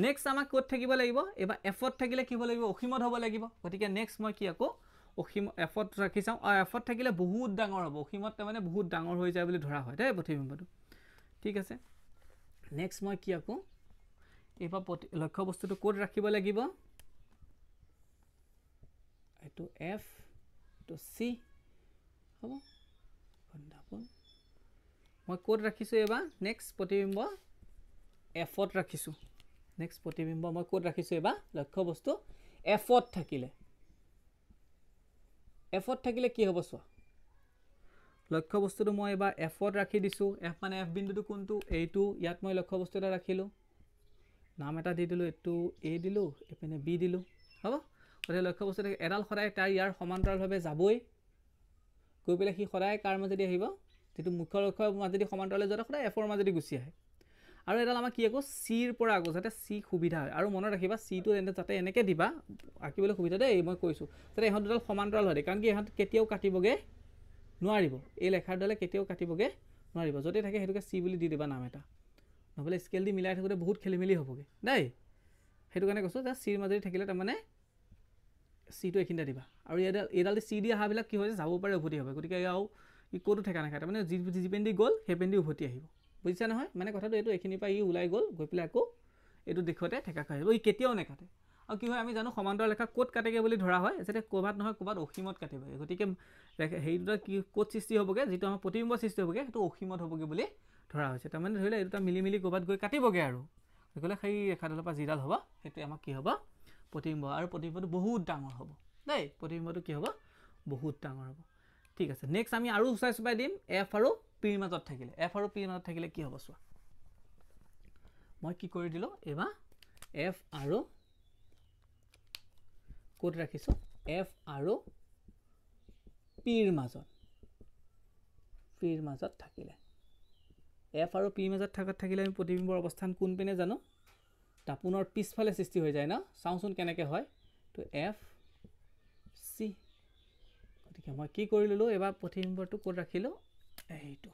নেক্সট আমাক ক'ত থাকিব লাগিব এইবাৰ এফত থাকিলে কি হ'ব লাগিব অসীমত হ'ব লাগিব গতিকে নেক্সট মই কি আকৌ অসীম এফত ৰাখি চাওঁ আৰু এফত থাকিলে বহুত ডাঙৰ হ'ব অসীমত তাৰমানে বহুত ডাঙৰ হৈ যায় বুলি ধৰা হয় দেই প্ৰতিবিম্বটো ঠিক আছে নেক্সট মই কি আকৌ এইবাৰ প্ৰতি লক্ষ্য বস্তুটো ক'ত ৰাখিব লাগিব এইটো এফ এইটো চি হ'ব মই ক'ত ৰাখিছোঁ এইবাৰ নেক্সট প্ৰতিবিম্ব এফত ৰাখিছোঁ নেক্সট প্ৰতিবিম্ব মই ক'ত ৰাখিছোঁ এইবাৰ লক্ষ্যবস্তু এফত থাকিলে এফত থাকিলে কি হ'ব চোৱা লক্ষ্যবস্তুটো মই এইবাৰ এফত ৰাখি দিছোঁ এফ মানে এফ বিন্দুটো কোনটো এইটো ইয়াত মই লক্ষ্যবস্তু এটা ৰাখিলোঁ নাম এটা দি দিলোঁ এইটো এ দিলোঁ এইপিনে বি দিলোঁ হ'ব গতিকে লক্ষ্যবস্তু এডাল সদায় তাৰ ইয়াৰ সমান্তৰালভাৱে যাবই গৈ পেলাই সি সদায় কাৰ মাজেদি আহিব যিটো মুখ্য লক্ষ্য মাজেদি সমান্তৰালৈ যোৱাটো সদায় এফৰ মাজেদি গুচি আহে আৰু এডাল আমাৰ কি আকৌ চিৰ পৰা আকৌ যাতে চি সুবিধা হয় আৰু মনত ৰাখিবা চিটো এনে যাতে এনেকৈ দিবা আঁকিবলৈ সুবিধা দেই মই কৈছোঁ যাতে ইহঁত দুডাল সমান্তৰাল হয় দেই কাৰণ কি ইহঁত কেতিয়াও কাটিবগৈ নোৱাৰিব এই লেখাৰডালে কেতিয়াও কাটিবগৈ নোৱাৰিব য'তে থাকে সেইটোকে চি বুলি দি দিবা নাম এটা নহ'লে স্কেল দি মিলাই থাকোঁতে বহুত খেলি মেলি হ'বগৈ দেই সেইটো কাৰণে কৈছোঁ যে চিৰ মাজেদি থাকিলে তাৰমানে চিটো এইখিনিতে দিবা আৰু এইডাল এইডাল চি দি অহাবিলাক কি হয় যাব পাৰে উভতি হ'ব গতিকে এয়াও ই ক'তো ঠেকা নাখায় তাৰমানে যি যি পেন গ'ল সেই পেন উভতি আহিব বুজিছা নহয় মানে কথাটো এইটো এইখিনিৰ পৰা ই ওলাই গ'ল গৈ পেলাই আকৌ এইটো দিশতে ঠেকা খাই আহিব ই কেতিয়াও নেকাটে আৰু কি হয় আমি জানো সমান্তৰ ৰেখা ক'ত কাটেগৈ বুলি ধৰা হয় যাতে ক'ৰবাত নহয় ক'ৰবাত অসীমত কাটিবগৈ গতিকে হেৰি দুটা কি ক'ত সৃষ্টি হ'বগৈ যিটো আমাৰ প্ৰতিবিম্ব সৃষ্টি হ'বগৈ সেইটো অসীমত হ'বগৈ বুলি ধৰা হৈছে তাৰমানে ধৰি লওক এই মিলি মিলি ক'ৰবাত গৈ কাটিবগৈ আৰু গতিকে সেই ৰেখাডালৰ পৰা যিডাল হ'ব সেইটোৱে আমাক কি হ'ব প্ৰতিবিম্ব আৰু প্ৰতিবিম্বটো বহুত ডাঙৰ হ'ব দেই প্ৰতিবিম্বটো কি হ'ব বহুত ডাঙৰ হ'ব ঠিক আছে নেক্সট আমি আৰু চাই চুপাই দিম এফ আৰু পিৰ মাজত থাকিলে এফ আৰু পিৰ মাজত থাকিলে কি হ'ব চোৱা মই কি কৰি দিলোঁ এইবাৰ এফ আৰু ক'ত ৰাখিছোঁ এফ আৰু পিৰ মাজত পিৰ মাজত থাকিলে এফ আৰু পিৰ মাজত থকাত থাকিলে আমি প্ৰতিবিম্বৰ অৱস্থান কোনপিনে জানো তাপোনৰ পিছফালে সৃষ্টি হৈ যায় ন চাওঁচোন কেনেকৈ হয় তো এফ গতিকে মই কি কৰি ল'লোঁ এইবাৰ পুথি নম্বৰটো ক'ত ৰাখিলোঁ এইটো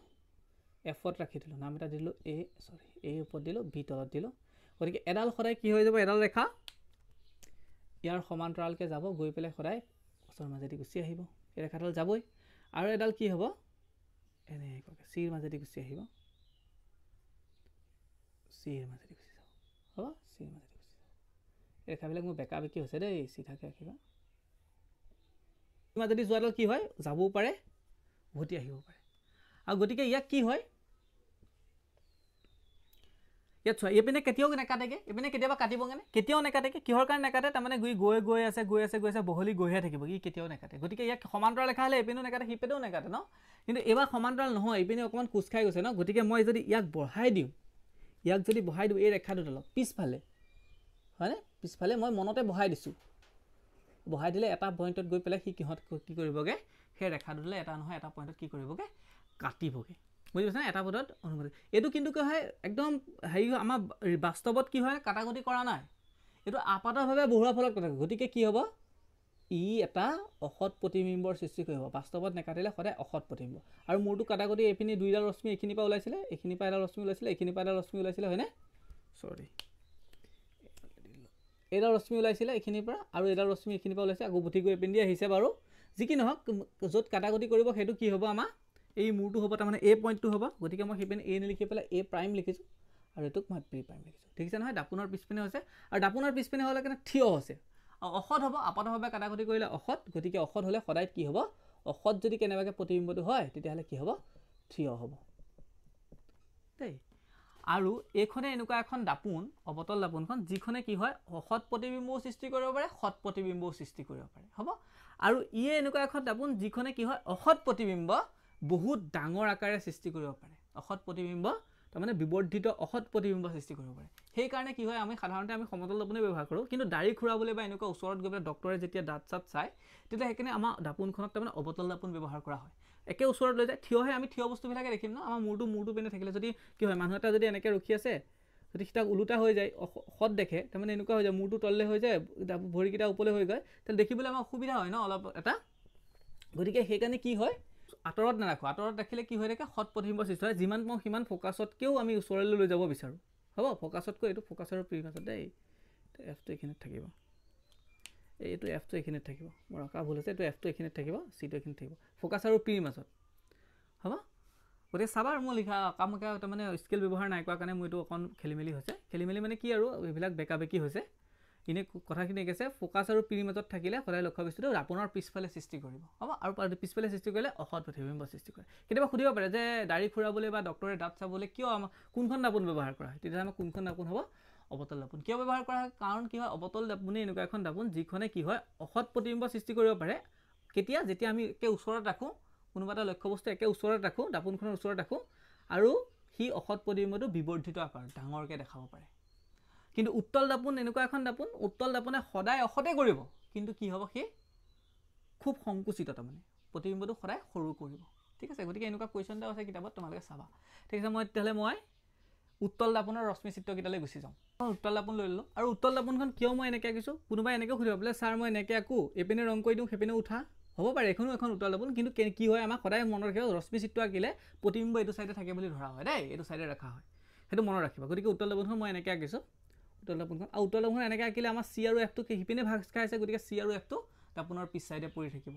এফত ৰাখি দিলোঁ নাম এটা দিলোঁ এ চৰি এ ওপৰত দিলোঁ বি তলত দিলোঁ গতিকে এডাল সদায় কি হৈ যাব এডাল ৰেখা ইয়াৰ সমান্তৰালকৈ যাব গৈ পেলাই সদায় গছৰ মাজেদি গুচি আহিব এই ৰেখাডাল যাবই আৰু এডাল কি হ'ব এনেকুৱাকৈ চিৰ মাজেদি গুচি আহিব চিৰ মাজেদি গুচি যাব হ'ব চিৰ মাজেদি গুচি যাব ৰেখাবিলাক মোৰ বেকা বেকি হৈছে দেই চিধাকৈ ৰাখিবা যদি যোৱাডাল কি হয় যাবও পাৰে উভতি আহিব পাৰে আৰু গতিকে ইয়াক কি হয় ইয়াত চোৱা এইপিনে কেতিয়াও নেকাটেগৈ এইপিনে কেতিয়াবা কাটিবগৈনে কেতিয়াও নেকাটেগৈ কিহৰ কাৰণে নেকাটে তাৰমানে গুৰি গৈ গৈ আছে গৈ আছে গৈ আছে বহলি গৈহে থাকিব ই কেতিয়াও নেকাটে গতিকে ইয়াক সমান্তৰাল ৰেখা হ'লে এইপিনেও নেকাটে সিপিনেও নেকাটে ন কিন্তু এইবাৰ সমান্তৰাল নহয় এইপিনে অকণমান খোজ খাই গৈছে ন গতিকে মই যদি ইয়াক বঢ়াই দিওঁ ইয়াক যদি বঢ়াই দিওঁ এই ৰেখাটোত অলপ পিছফালে হয়নে পিছফালে মই মনতে বঢ়াই দিছোঁ বহাই দিলে এটা পইণ্টত গৈ পেলাই সি কিহত কি কৰিবগৈ সেই ৰেখা দুডালে এটা নহয় এটা পইণ্টত কি কৰিবগৈ কাটিবগৈ বুজি পাইছানে এটা পদত অনুমতি এইটো কিন্তু কি হয় একদম হেৰি আমাৰ বাস্তৱত কি হয় কাটাকুটি কৰা নাই এইটো আপাতভাৱে বহুৱাৰ ফলত কথা গতিকে কি হ'ব ই এটা অসৎ প্ৰতিবিম্বৰ সৃষ্টি কৰিব বাস্তৱত নেকাটিলে সদায় অসৎ প্ৰতিবিম্ব আৰু মূৰটো কাটাকুটি এইপিনি দুইডাল ৰশ্মি এইখিনিৰ পৰা ওলাইছিলে এইখিনিৰ পৰা এডাল ৰশ্মি ওলাইছিলে এইখিনিৰ পৰা এডাল ৰশ্মি ওলাইছিলে হয়নে চৰি এডাল ৰশ্মি ওলাইছিলে এইখিনিৰ পৰা আৰু এডাল ৰশ্মি এইখিনিৰ পৰা ওলাইছে আকৌ গুঠি গৈ পিন্ধি আহিছে বাৰু যি কি নহওক য'ত কাটাকুটি কৰিব সেইটো কি হ'ব আমাৰ এই মূৰটো হ'ব তাৰমানে এ পইণ্টটো হ'ব গতিকে মই সেইপিনে এ নিলিখি পেলাই এ প্ৰাইম লিখিছোঁ আৰু এইটোক মই পি প্ৰাইম লিখিছোঁ ঠিক আছে নহয় দাপোনৰ পিছপিনে হৈছে আৰু দাপোনৰ পিছপিনে হ'লে কিন্তু থিয় হৈছে আৰু অসত হ'ব আপাতভাৱে কাটাকুটি কৰিলে অসত গতিকে অসত হ'লে সদায় কি হ'ব অসত যদি কেনেবাকৈ প্ৰতিবিম্বটো হয় তেতিয়াহ'লে কি হ'ব থিয় হ'ব দেই আৰু এইখনে এনেকুৱা এখন দাপোন অবতল দাপোনখন যিখনে কি হয় অসৎ প্ৰতিবিম্বও সৃষ্টি কৰিব পাৰে সৎ প্ৰতিবিম্বও সৃষ্টি কৰিব পাৰে হ'ব আৰু ইয়ে এনেকুৱা এখন দাপোন যিখনে কি হয় অসৎ প্ৰতিবিম্ব বহুত ডাঙৰ আকাৰে সৃষ্টি কৰিব পাৰে অসৎ প্ৰতিবিম্ব তাৰমানে বিবৰ্ধিত অসৎ প্ৰতিবিম্ব সৃষ্টি কৰিব পাৰে সেইকাৰণে কি হয় আমি সাধাৰণতে আমি সমতল দাপোনেই ব্যৱহাৰ কৰোঁ কিন্তু দাড়ি খুৰাবলৈ বা এনেকুৱা ওচৰত গৈ পেলাই ডক্টৰে যেতিয়া দাঁত চাত চায় তেতিয়া সেইকাৰণে আমাৰ দাপোনখনত তাৰমানে অবতল দাপোন ব্যৱহাৰ কৰা হয় একে ওচৰত লৈ যায় থিয়হে আমি থিয় বস্তুবিলাকে দেখিম ন আমাৰ মূৰটো মূৰটো পিনে থাকিলে যদি কি হয় মানুহ এটা যদি এনেকৈ ৰখি আছে যদি সি তাক ওলোটা হৈ যায় সৎ দেখে তাৰমানে এনেকুৱা হৈ যায় মূৰটো তললৈ হৈ যায় ভৰিকেইটা ওপৰলৈ হৈ গয় তেতিয়া দেখিবলৈ আমাৰ অসুবিধা হয় ন অলপ এটা গতিকে সেইকাৰণে কি হয় আঁতৰত নাৰাখোঁ আঁতৰত ৰাখিলে কি হৈ থাকে সৎ প্ৰতিম্ব সৃষ্টি হয় যিমান পাওঁ সিমান ফ'কাছতকৈও আমি ওচৰলৈ লৈ যাব বিচাৰোঁ হ'ব ফ'কাছতকৈ এইটো ফ'কাছৰ প্ৰিভাছতে এই এপটো এইখিনিত থাকিব এইটো এফটো এইখিনিত থাকিব মই ৰখা ভুল হৈছে এইটো এফটো এইখিনিত থাকিব চিটো এইখিনিত থাকিব ফ'কাছ আৰু পিৰ মাজত হ'ব গতিকে চাবা আৰু মই লিখা কামকে তাৰমানে স্কিল ব্যৱহাৰ নাই কৰা কাৰণে মই এইটো অকণ খেলি মেলি হৈছে খেলি মেলি মানে কি আৰু এইবিলাক বেকা বেকি হৈছে এনেই কথাখিনি একেছে ফ'কাছ আৰু পিৰ মাজত থাকিলে সদায় লক্ষ্য বস্তুটো আপোনাৰ পিছফালে সৃষ্টি কৰিব হ'ব আৰু পিছফালে সৃষ্টি কৰিলে অসৎ প্ৰতিবিম্ব সৃষ্টি কৰে কেতিয়াবা সুধিব পাৰে যে দাড়ি ফুৰাবলৈ বা ডক্টৰে দাঁত চাবলৈ কিয় আমাৰ কোনখন নাপোন ব্যৱহাৰ কৰা হয় তেতিয়াহ'লে আমাৰ কোনখন নাপোন হ'ব অবতল দাপোন কিয় ব্যৱহাৰ কৰা হয় কাৰণ কি হয় অবতল দাপোনে এনেকুৱা এখন দাপোন যিখনে কি হয় অসৎ প্ৰতিবিম্ব সৃষ্টি কৰিব পাৰে কেতিয়া যেতিয়া আমি একে ওচৰত ৰাখোঁ কোনোবা এটা লক্ষ্যবস্তু একে ওচৰত ৰাখোঁ দাপোনখনৰ ওচৰত ৰাখোঁ আৰু সি অসৎ প্ৰতিবিম্বটো বিবৰ্ধিত আকাৰত ডাঙৰকৈ দেখাব পাৰে কিন্তু উত্তল দাপোন এনেকুৱা এখন দাপোন উত্তল দাপোনে সদায় অসতে কৰিব কিন্তু কি হ'ব সি খুব সংকুচিত তাৰমানে প্ৰতিবিম্বটো সদায় সৰু কৰিব ঠিক আছে গতিকে এনেকুৱা কুৱেশ্যন এটা আছে কিতাপত তোমালোকে চাবা ঠিক আছে মই তেতিয়াহ'লে মই উত্তল দাপোনৰ ৰশ্মি চিত্ৰকেইটালৈ গুচি যাওঁ মই উত্তল দাপোন লৈ ল'লোঁ আৰু উত্তল দাপোনখন কিয় মই এনেকৈ আঁকিছোঁ কোনোবাই এনেকৈ সুধিব বোলে ছাৰ মই এনেকৈ আঁকো এইপিনে ৰং কৰি দিওঁ সেইপিনে উঠা হ'ব পাৰে এইখনো এখন উত্তল দাপোন কিন্তু কি হয় আমাক সদায় মনত ৰাখিব ৰশ্মি চিত্ৰ আঁকিলে প্ৰতিবিম্ব এইটো ছাইডে থাকে বুলি ধৰা হয় দেই এইটো চাইডে ৰখা হয় সেইটো মনত ৰাখিব গতিকে উত্তল দাপোনখন মই এনেকৈ আঁকিছোঁ উত্তল দাপোনখন আৰু উত্তল দাপোনখন এনেকৈ আঁকিলে আমাৰ চি আৰু এফটো সিপিনে ভাগ খাই আছে গতিকে চি আৰু এফটো দাপোনৰ পিছ চাইডে পৰি থাকিব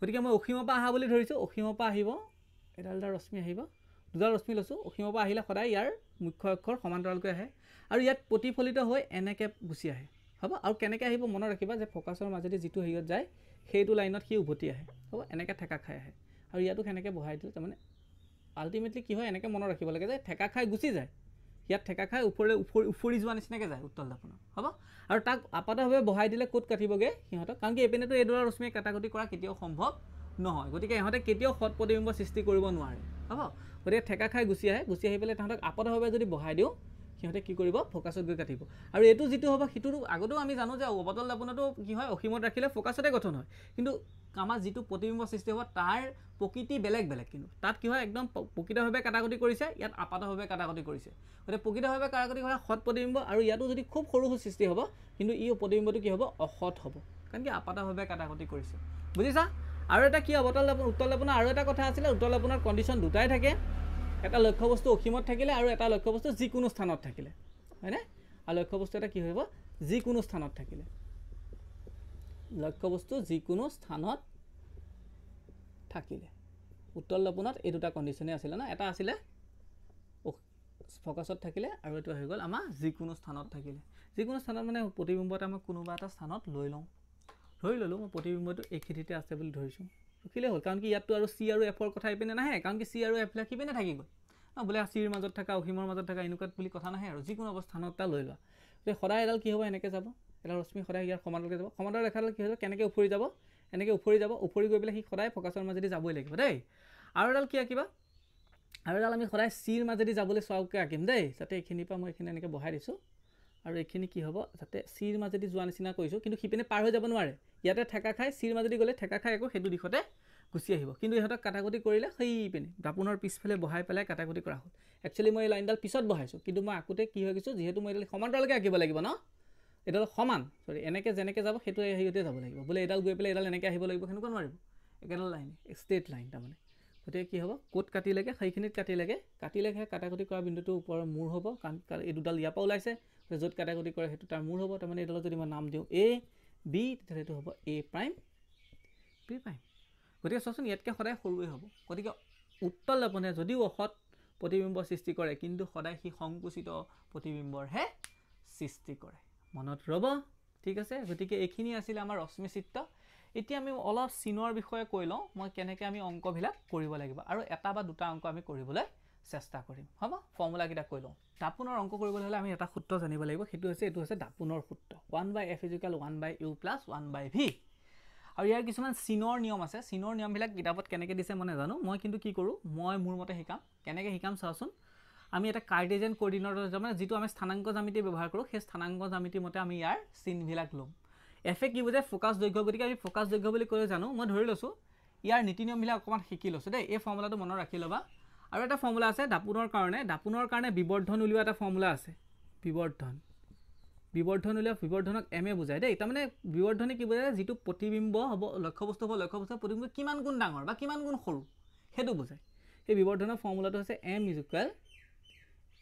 গতিকে মই অসীমৰ পৰা অহা বুলি ধৰিছোঁ অসীমৰ পৰা আহিব এডাল এটা ৰশ্মি আহিব দুডাল ৰশ্মি লৈছোঁ অসীমৰ পৰা আহিলে সদায় ইয়াৰ মুখ্য অক্ষৰ সমান্তৰালকৈ আহে আৰু ইয়াত প্ৰতিফলিত হৈ এনেকৈ গুচি আহে হ'ব আৰু কেনেকৈ আহিব মনত ৰাখিবা যে ফ'কাছৰ মাজেদি যিটো হেৰিয়ত যায় সেইটো লাইনত সি উভতি আহে হ'ব এনেকৈ ঠেকা খাই আহে আৰু ইয়াতো সেনেকৈ বহাই দিলে তাৰমানে আল্টিমেটলি কি হয় এনেকৈ মনত ৰাখিব লাগে যে ঠেকা খাই গুচি যায় ইয়াত ঠেকা খাই ওপৰলৈ উফৰি উফৰি যোৱা নিচিনাকৈ যায় উত্তল দাপোনৰ হ'ব আৰু তাক আপাতভাৱে বহাই দিলে ক'ত কাটিবগৈ সিহঁতক কাৰণ কি এইপিনেতো এইডৰা ৰশ্মিয়ে কাটাকুটি কৰা কেতিয়াও সম্ভৱ নহয় গতিকে ইহঁতে কেতিয়াও সৎ প্ৰতিবিম্ব সৃষ্টি কৰিব নোৱাৰে হ'ব গতিকে ঠেকা খাই গুচি আহে গুচি আহি পেলাই তাহাঁতক আপদভাৱে যদি বহাই দিওঁ সিহঁতে কি কৰিব ফ'কাছত গৈ কাটিব আৰু এইটো যিটো হ'ব সেইটোতো আগতেও আমি জানো যে অৱতল দাপোনটো কি হয় অসীমত ৰাখিলে ফ'কাছতে গঠন হয় কিন্তু আমাৰ যিটো প্ৰতিবিম্ব সৃষ্টি হ'ব তাৰ প্ৰকৃতি বেলেগ বেলেগ কিন্তু তাত কি হয় একদম প্ৰকৃতভাৱে কাটাকটি কৰিছে ইয়াত আপাতভাৱে কাটাকটি কৰিছে গতিকে প্ৰকৃতভাৱে কাটাকটি কৰা সৎ প্ৰতিবিম্ব আৰু ইয়াতো যদি খুব সৰু সৰু সৃষ্টি হ'ব কিন্তু ই প্ৰতিবিম্বটো কি হ'ব অসৎ হ'ব কাৰণ কি আপাতভাৱে কাটাকটি কৰিছে বুজিছা আৰু এটা কি অৱতল উত্তল লেপনৰ আৰু এটা কথা আছিলে উত্তল লেপনৰ কণ্ডিশ্যন দুটাই থাকে এটা লক্ষ্যবস্তু অসীমত থাকিলে আৰু এটা লক্ষ্যবস্তু যিকোনো স্থানত থাকিলে হয়নে আৰু লক্ষ্যবস্তু এটা কি হ'ব যিকোনো স্থানত থাকিলে লক্ষ্যবস্তু যিকোনো স্থানত থাকিলে উত্তল লেপনত এই দুটা কণ্ডিশ্যনেই আছিলে ন এটা আছিলে ফকাছত থাকিলে আৰু এইটো হৈ গ'ল আমাৰ যিকোনো স্থানত থাকিলে যিকোনো স্থানত মানে প্ৰতিবিম্বতে আমাক কোনোবা এটা স্থানত লৈ লওঁ ধৰি ল'লোঁ মই প্ৰতিবিম্বটো এই খেতিতে আছে বুলি ধৰিছোঁ ৰখিলে হ'ল কাৰণ কি ইয়াততো আৰু চি আৰু এফৰ কথা এইপিনে নাহে কাৰণ কি চি আৰু এফবিলাক সিপিনে থাকি গ'ল বোলে চিৰ মাজত থকা অসীমৰ মাজত থকা এনেকুৱাত বুলি কথা নাহে আৰু যিকোনো অৱস্থানত এটা লৈ লোৱা গতিকে সদায় এডাল কি হ'ব এনেকৈ যাব এডাল ৰশ্মি সদায় ইয়াৰ সমান্তৰালকৈ যাব সমান্তৰাল ৰেখাডাল কি হ'ব কেনেকৈ উফৰি যাব এনেকৈ উফৰি যাব উফৰি গৈ পেলাই সি সদায় ফকাচৰ মাজেদি যাবই লাগিব দেই আৰু এডাল কি আঁকিবা আৰু এডাল আমি সদায় চিৰ মাজেদি যাবলৈ চোৱাকৈ আঁকিম দেই যাতে এইখিনিৰ পৰা মই এইখিনি এনেকৈ বহাই দিছোঁ আৰু এইখিনি কি হ'ব যাতে চিৰ মাজেদি যোৱা নিচিনা কৰিছোঁ কিন্তু সিপিনে পাৰ হৈ যাব নোৱাৰে ইয়াতে ঠেকা খাই চিৰ মাজেদি গ'লে ঠেকা খাই আকৌ সেইটো দিশতে গুচি আহিব কিন্তু ইহঁতক কাটাকুটি কৰিলে সেইপিনে দাপোনৰ পিছফালে বহাই পেলাই কাটাকুটি কৰা হ'ল একচুৱেলি মই এই লাইনডাল পিছত বহাইছোঁ কিন্তু মই আঁকোতে কি হৈ গৈছোঁ যিহেতু মই এইডাল সমানডালকে আঁকিব লাগিব ন এইডাল সমান চৰি এনেকৈ যেনেকৈ যাব সেইটো হেৰিয়তে যাব লাগিব বোলে এইডাল গৈ পেলাই এইডাল এনেকৈ আহিব লাগিব সেনেকুৱা নোৱাৰিব একেডাল লাইন ষ্ট্ৰেইট লাইন তাৰমানে গতিকে কি হ'ব ক'ত কাটিলেগৈ সেইখিনিত কাটিলেগৈ কাটিলেহে কাটাকুটি কৰা বিন্দুটো ওপৰৰ মূৰ হ'ব কাৰণ এই দুডাল ইয়াৰ পৰা ওলাইছে য'ত কেটাগৰি কৰে সেইটো তাৰ মূৰ হ'ব তাৰমানে এইডালত যদি মই নাম দিওঁ এ বি তেতিয়া সেইটো হ'ব এ প্ৰাইম বি প্ৰাইম গতিকে চোৱাচোন ইয়াতকৈ সদায় সৰুৱে হ'ব গতিকে উত্তল লেপনে যদিও অসৎ প্ৰতিবিম্ব সৃষ্টি কৰে কিন্তু সদায় সি সংকুচিত প্ৰতিবিম্বৰহে সৃষ্টি কৰে মনত ৰ'ব ঠিক আছে গতিকে এইখিনি আছিলে আমাৰ ৰশ্মিচিত্ৰ এতিয়া আমি অলপ চিনৰ বিষয়ে কৈ লওঁ মই কেনেকৈ আমি অংকবিলাক কৰিব লাগিব আৰু এটা বা দুটা অংক আমি কৰিবলৈ চেষ্টা কৰিম হ'ব ফৰ্মুলাকেইটা কৈ লওঁ দাপোনৰ অংক কৰিবলৈ হ'লে আমি এটা সূত্ৰ জানিব লাগিব সেইটো হৈছে এইটো হৈছে দাপোনৰ সূত্ৰ one by F is equal one by U plus one by V আৰু ইয়াৰ কিছুমান চিনৰ নিয়ম আছে চিনৰ নিয়মবিলাক কিতাপত কেনেকৈ দিছে মই নাজানো মই কিন্তু কি কৰোঁ মই মোৰ মতে শিকাম কেনেকৈ শিকাম চাওচোন আমি এটা কাৰ্ডিজেন কৰ্ডিনেটৰ মানে যিটো আমি স্থানাংক জামিতি ব্যৱহাৰ কৰোঁ সেই স্থানাংক জামিতিৰ মতে আমি ইয়াৰ চিনবিলাক ল'ম এফে কি বুজে ফ'কাছ যোগ্য গতিকে আমি ফ'কাছ যোগ্য বুলি ক'লে জানো মই ধৰি লৈছোঁ ইয়াৰ নীতি নিয়মবিলাক অকণমান শিকি লৈছোঁ দেই এই ফৰ্মুলাটো মনত ৰাখি ল'বা আৰু এটা ফৰ্মুলা আছে দাপোনৰ কাৰণে দাপোনৰ কাৰণে বিবৰ্ধন উলিওৱা এটা ফৰ্মুলা আছে বিৱৰ্ধন বিবৰ্ধন উলিওৱা বিৱৰ্ধনক এমে বুজায় দেই তাৰমানে বিবৰ্ধনে কি বুজায় যিটো প্ৰতিবিম্ব হ'ব লক্ষ্যবস্তু হ'ব লক্ষ্যবস্তু প্ৰতিবিম্ব কিমান গুণ ডাঙৰ বা কিমান গুণ সৰু সেইটো বুজায় সেই বিবৰ্ধনৰ ফৰ্মুলাটো হৈছে M is equal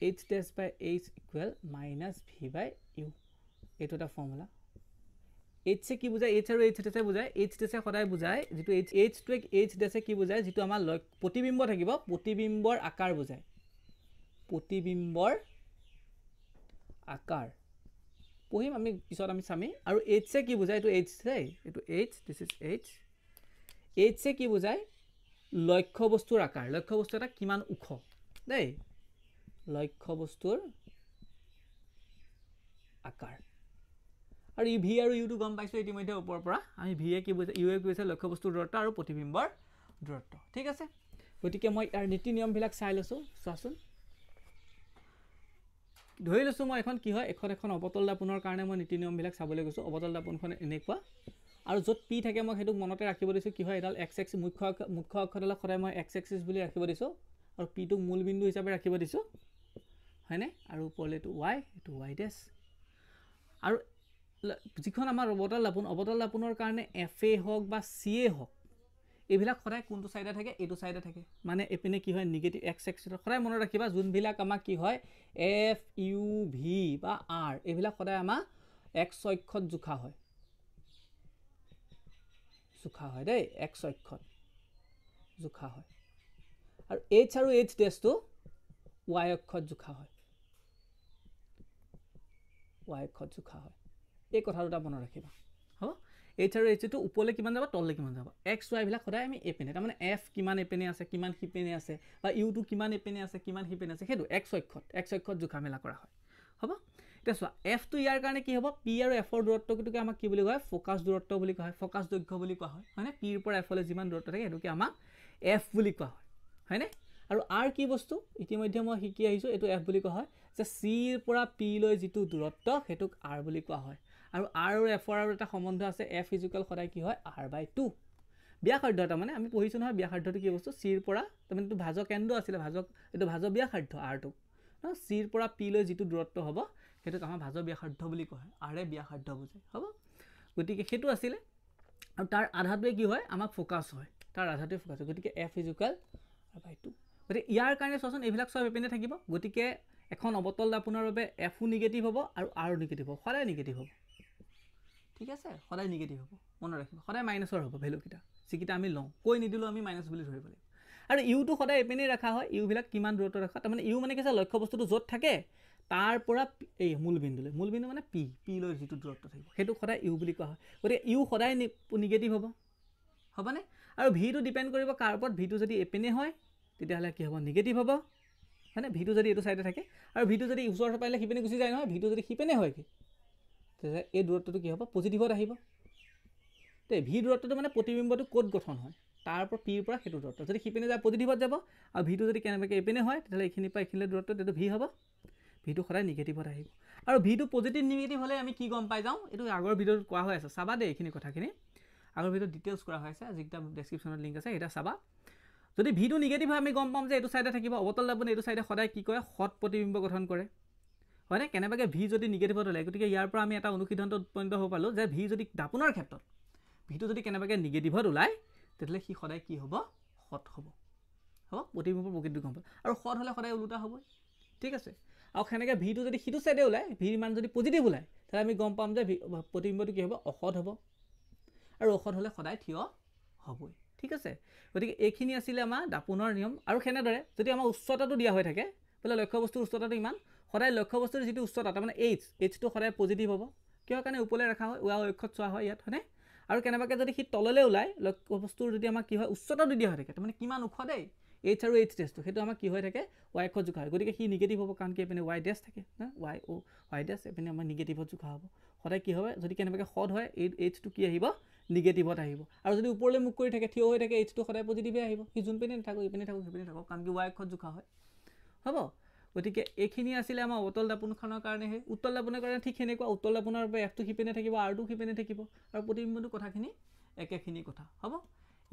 H dash by H equal minus V by U এইটো এটা ফৰ্মুলা এইচে কি বুজায় এইচ আৰু এইচ ডেছে বুজায় এইচ ডেছে সদায় বুজায় যিটো এইচ এইচটোৱে এইচ ডেছে কি বুজায় যিটো আমাৰ লক্ষ্য প্ৰতিবিম্ব থাকিব প্ৰতিবিম্বৰ আকাৰ বুজায় প্ৰতিবিম্বৰ আকাৰ পঢ়িম আমি পিছত আমি চামেই আৰু এইচে কি বুজায় এইটো এইচ দেই এইটো এইচ দিছ ইজ এইচ এইচে কি বুজায় লক্ষ্য বস্তুৰ আকাৰ লক্ষ্য বস্তু এটা কিমান ওখ দেই লক্ষ্য বস্তুৰ আকাৰ আৰু ই ভি আৰু ইউটো গম পাইছোঁ ইতিমধ্যে ওপৰৰ পৰা আমি ভিয়ে কি বুজি ইউয়ে কি হৈছে লক্ষ্যবস্তুৰ দূৰত্ব আৰু প্ৰতিবিম্বৰ দূৰত্ব ঠিক আছে গতিকে মই ইয়াৰ নীতি নিয়মবিলাক চাই লৈছোঁ চোৱাচোন ধৰি লৈছোঁ মই এখন কি হয় এখন এখন অৱতল দাপোনৰ কাৰণে মই নীতি নিয়মবিলাক চাবলৈ গৈছোঁ অৱতল দাপোনখন এনেকুৱা আৰু য'ত পি থাকে মই সেইটো মনতে ৰাখিব দিছোঁ কি হয় এডাল এক্স এক্স মুখ্য মুখ্য অক্ষডালক সদায় মই এক্স এক্সিচ বুলি ৰাখিব দিছোঁ আৰু পিটোক মূলবিন্দু হিচাপে ৰাখিব দিছোঁ হয়নে আৰু ওপৰলৈ এইটো ৱাই এইটো ৱাই ডেছ আৰু যিখন আমাৰ অৱতাল লাপোন অৱতাল লাপোনৰ কাৰণে এফ এ হওক বা চি এ হওক এইবিলাক সদায় কোনটো চাইডে থাকে এইটো চাইডে থাকে মানে এপিনে কি হয় নিগেটিভ এক্স এক্স সদায় মনত ৰাখিবা যোনবিলাক আমাক কি হয় এফ ইউ ভি বা আৰ এইবিলাক সদায় আমাৰ এক্স অক্ষত জোখা হয় জোখা হয় দেই এক্স অক্ষত জোখা হয় আৰু এইচ আৰু এইচ ডেচটো ৱাই অক্ষত জোখা হয় ৱাই অক্ষত জোখা হয় এই কথা দুটা মনত ৰাখিবা হ'ব এইচ আৰু এইচ টো ওপৰলৈ কিমান যাব তললৈ কিমান যাব এক্স ৱাইবিলাক সদায় আমি এপিনে তাৰমানে এফ কিমান এপিনে আছে কিমান সিপিনে আছে বা ইউটো কিমান এপিনে আছে কিমান সিপিনে আছে সেইটো এক্স অক্ষত এক্স অক্ষত জোখা মেলা কৰা হয় হ'ব এতিয়া চোৱা এফটো ইয়াৰ কাৰণে কি হ'ব পি আৰু এফৰ দূৰত্বটোকে আমাক কি বুলি কয় ফ'কাছ দূৰত্ব বুলি কোৱা হয় ফ'কাছ দৈৰ্ঘ্য বুলি কোৱা হয় হয়নে পিৰ পৰা এফলৈ যিমান দূৰত্ব থাকে সেইটোকে আমাক এফ বুলি কোৱা হয় হয়নে আৰু আৰ কি বস্তু ইতিমধ্যে মই শিকি আহিছোঁ এইটো এফ বুলি কোৱা হয় যে চিৰ পৰা পিলৈ যিটো দূৰত্ব সেইটোক আৰ বুলি কোৱা হয় আৰু আৰ আৰু এফৰ আৰু এটা সম্বন্ধ আছে এফ ইজিকুৱেল সদায় কি হয় আৰ বাই টু ব্যাসাৰ্ধ তাৰমানে আমি পঢ়িছোঁ নহয় ব্যাসাৰ্ধটো কি বস্তু চিৰ পৰা তাৰমানে এইটো ভাজক কেন্দ্ৰ আছিলে ভাজক এইটো ভাজ ব্যাসাৰ্ধ আৰটো ন চিৰ পৰা পি লৈ যিটো দূৰত্ব হ'ব সেইটোক আমাৰ ভাজ ব্যাসাৰ্ধ বুলি কয় আৰে ব্যাসাৰ্ধ বুজে হ'ব গতিকে সেইটো আছিলে আৰু তাৰ আধাটোৱে কি হয় আমাক ফ'কাছ হয় তাৰ আধাটোৱে ফ'কাছ হয় গতিকে এফ আৰ বাই টু গতিকে ইয়াৰ কাৰণে চোৱাচোন এইবিলাক চব এপিনে থাকিব গতিকে এখন অৱতল আপোনাৰ বাবে এফো নিগেটিভ হ'ব আৰু আৰু নিগেটিভ হ'ব সদায় নিগেটিভ হ'ব ঠিক আছে সদায় নিগেটিভ হ'ব মনত ৰাখিব সদায় মাইনাছৰ হ'ব ভেলুকেইটা যিকেইটা আমি লওঁ কৈ নিদিলেও আমি মাইনাছ বুলি ধৰিব লাগিব আৰু ইউটো সদায় এপেনেই ৰখা হয় ইউবিলাক কিমান দূৰত্ব ৰখা তাৰমানে ইউ মানে কি আছে লক্ষ্য বস্তুটো য'ত থাকে তাৰ পৰা এই মূলবিন্দুলৈ মূলবিন্দু মানে পি পি লৈ যিটো দূৰত্ব থাকিব সেইটো সদায় ইউ বুলি কোৱা হয় গতিকে ইউ সদায় নিগেটিভ হ'ব হ'বনে আৰু ভিটো ডিপেণ্ড কৰিব কাৰ ওপৰত ভিটো যদি এপিনে হয় তেতিয়াহ'লে কি হ'ব নিগেটিভ হ'ব হয়নে ভিটো যদি এইটো চাইডে থাকে আৰু ভিটো যদি ওচৰ চাপাৰিলে সিপেনে গুচি যায় নহয় ভিটো যদি সিপিনে হয়গৈ তেতিয়া এই দূৰত্বটো কি হ'ব পজিটিভত আহিব তে ভি দূৰত্বটো মানে প্ৰতিবিম্বটো ক'ত গঠন হয় তাৰ পৰা পিৰ পৰা সেইটো দূৰত্ব যদি সিপিনে যায় পজিটিভত যাব আৰু ভিটো যদি কেনেবাকৈ এইপিনে হয় তেতিয়াহ'লে এইখিনিৰ পৰা এইখিনিলৈ দূৰত্ব তেতিয়া ভি হ'ব ভিটো সদায় নিগেটিভত আহিব আৰু ভিটো পজিটিভ নিগেটিভ হ'লে আমি কি গম পাই যাওঁ এইটো আগৰ ভিডিঅ'টোত কোৱা হৈ আছে চাবা দেই এইখিনি কথাখিনি আগৰ ভিডিঅ'ত ডিটেইলছ কৰা হৈ আছে যিকেইটা ডেছক্ৰিপশ্যনত লিংক আছে সেইটা চাবা যদি ভিটো নিগেটিভ হয় আমি গম পাম যে এইটো চাইডে থাকিব অৱতল দাবনে এইটো চাইডে সদায় কি কৰে সৎ প্ৰতিবিম্ব গঠন কৰে হয়নে কেনেবাকৈ ভি যদি নিগেটিভত ওলায় গতিকে ইয়াৰ পৰা আমি এটা অনুসিদ্ধান্ত উৎপন্ন হ'ব পালোঁ যে ভি যদি দাপোনৰ ক্ষেত্ৰত ভিটো যদি কেনেবাকৈ নিগেটিভত ওলায় তেতিয়াহ'লে সি সদায় কি হ'ব সৎ হ'ব হ'ব প্ৰতিভূমৰ প্ৰকৃতি গম পাব আৰু সৎ হ'লে সদায় ওলোটা হ'বই ঠিক আছে আৰু সেনেকৈ ভিটো যদি সিটো চাইডে ওলায় ভি ইমান যদি পজিটিভ ওলায় তেতিয়াহ'লে আমি গম পাম যে প্ৰতিবিম্বটো কি হ'ব অসৎ হ'ব আৰু ঔষধ হ'লে সদায় থিয় হ'বই ঠিক আছে গতিকে এইখিনি আছিলে আমাৰ দাপোনৰ নিয়ম আৰু সেনেদৰে যদি আমাৰ উচ্চতাটো দিয়া হৈ থাকে তেতিয়াহ'লে লক্ষ্য বস্তুৰ উচ্চতাটো ইমান সদায় লক্ষ্য বস্তুৰ যিটো উচ্চতা তাৰমানে এইচ এইচটো সদায় পজিটিভ হ'ব কিহৰ কাৰণে ওপৰলৈ ৰখা হয় ওৱা অক্ষত চোৱা হয় ইয়াত হয়নে আৰু কেনেবাকৈ যদি সি তললৈ ওলায় লক্ষ্য বস্তুৰ যদি আমাক কি হয় উচ্চতা দি দিয়া হৈ থাকে তাৰমানে কিমান ওখ দেই এইচ আৰু এইচ ডেছটো সেইটো আমাৰ কি হৈ থাকে ৱাই অক্ষত জোখা হয় গতিকে সি নিগেটিভ হ'ব কাৰণ কি এইপিনে ৱাই ডেছ থাকে ৱাই অ' ৱাই ডেছ এইপিনে আমাৰ নিগেটিভত জোখা হ'ব সদায় কি হয় যদি কেনেবাকৈ সদ হয় এই এইচটো কি আহিব নিগেটিভত আহিব আৰু যদি ওপৰলৈ মুখ কৰি থাকে থিয় হৈ থাকে এইচটো সদায় পজিটিভেই আহিব সি যোনপিনে নাথাকো এইপিনে থাকোঁ সেইপিনে থাকোঁ কাৰণ কি ৱাই অক্ষত জোখা হয় হ'ব গতিকে এইখিনি আছিলে আমাৰ অতল দাপোনখনৰ কাৰণে কাৰণেহে উত্তল দাপোনৰ কাৰণে ঠিক সেনেকুৱা উত্তল দাপোনৰ পৰা এফটো সিপিনে থাকিব আৰটো সিপিনে থাকিব আৰু প্ৰতিবিম্বটো কথাখিনি একেখিনি কথা হ'ব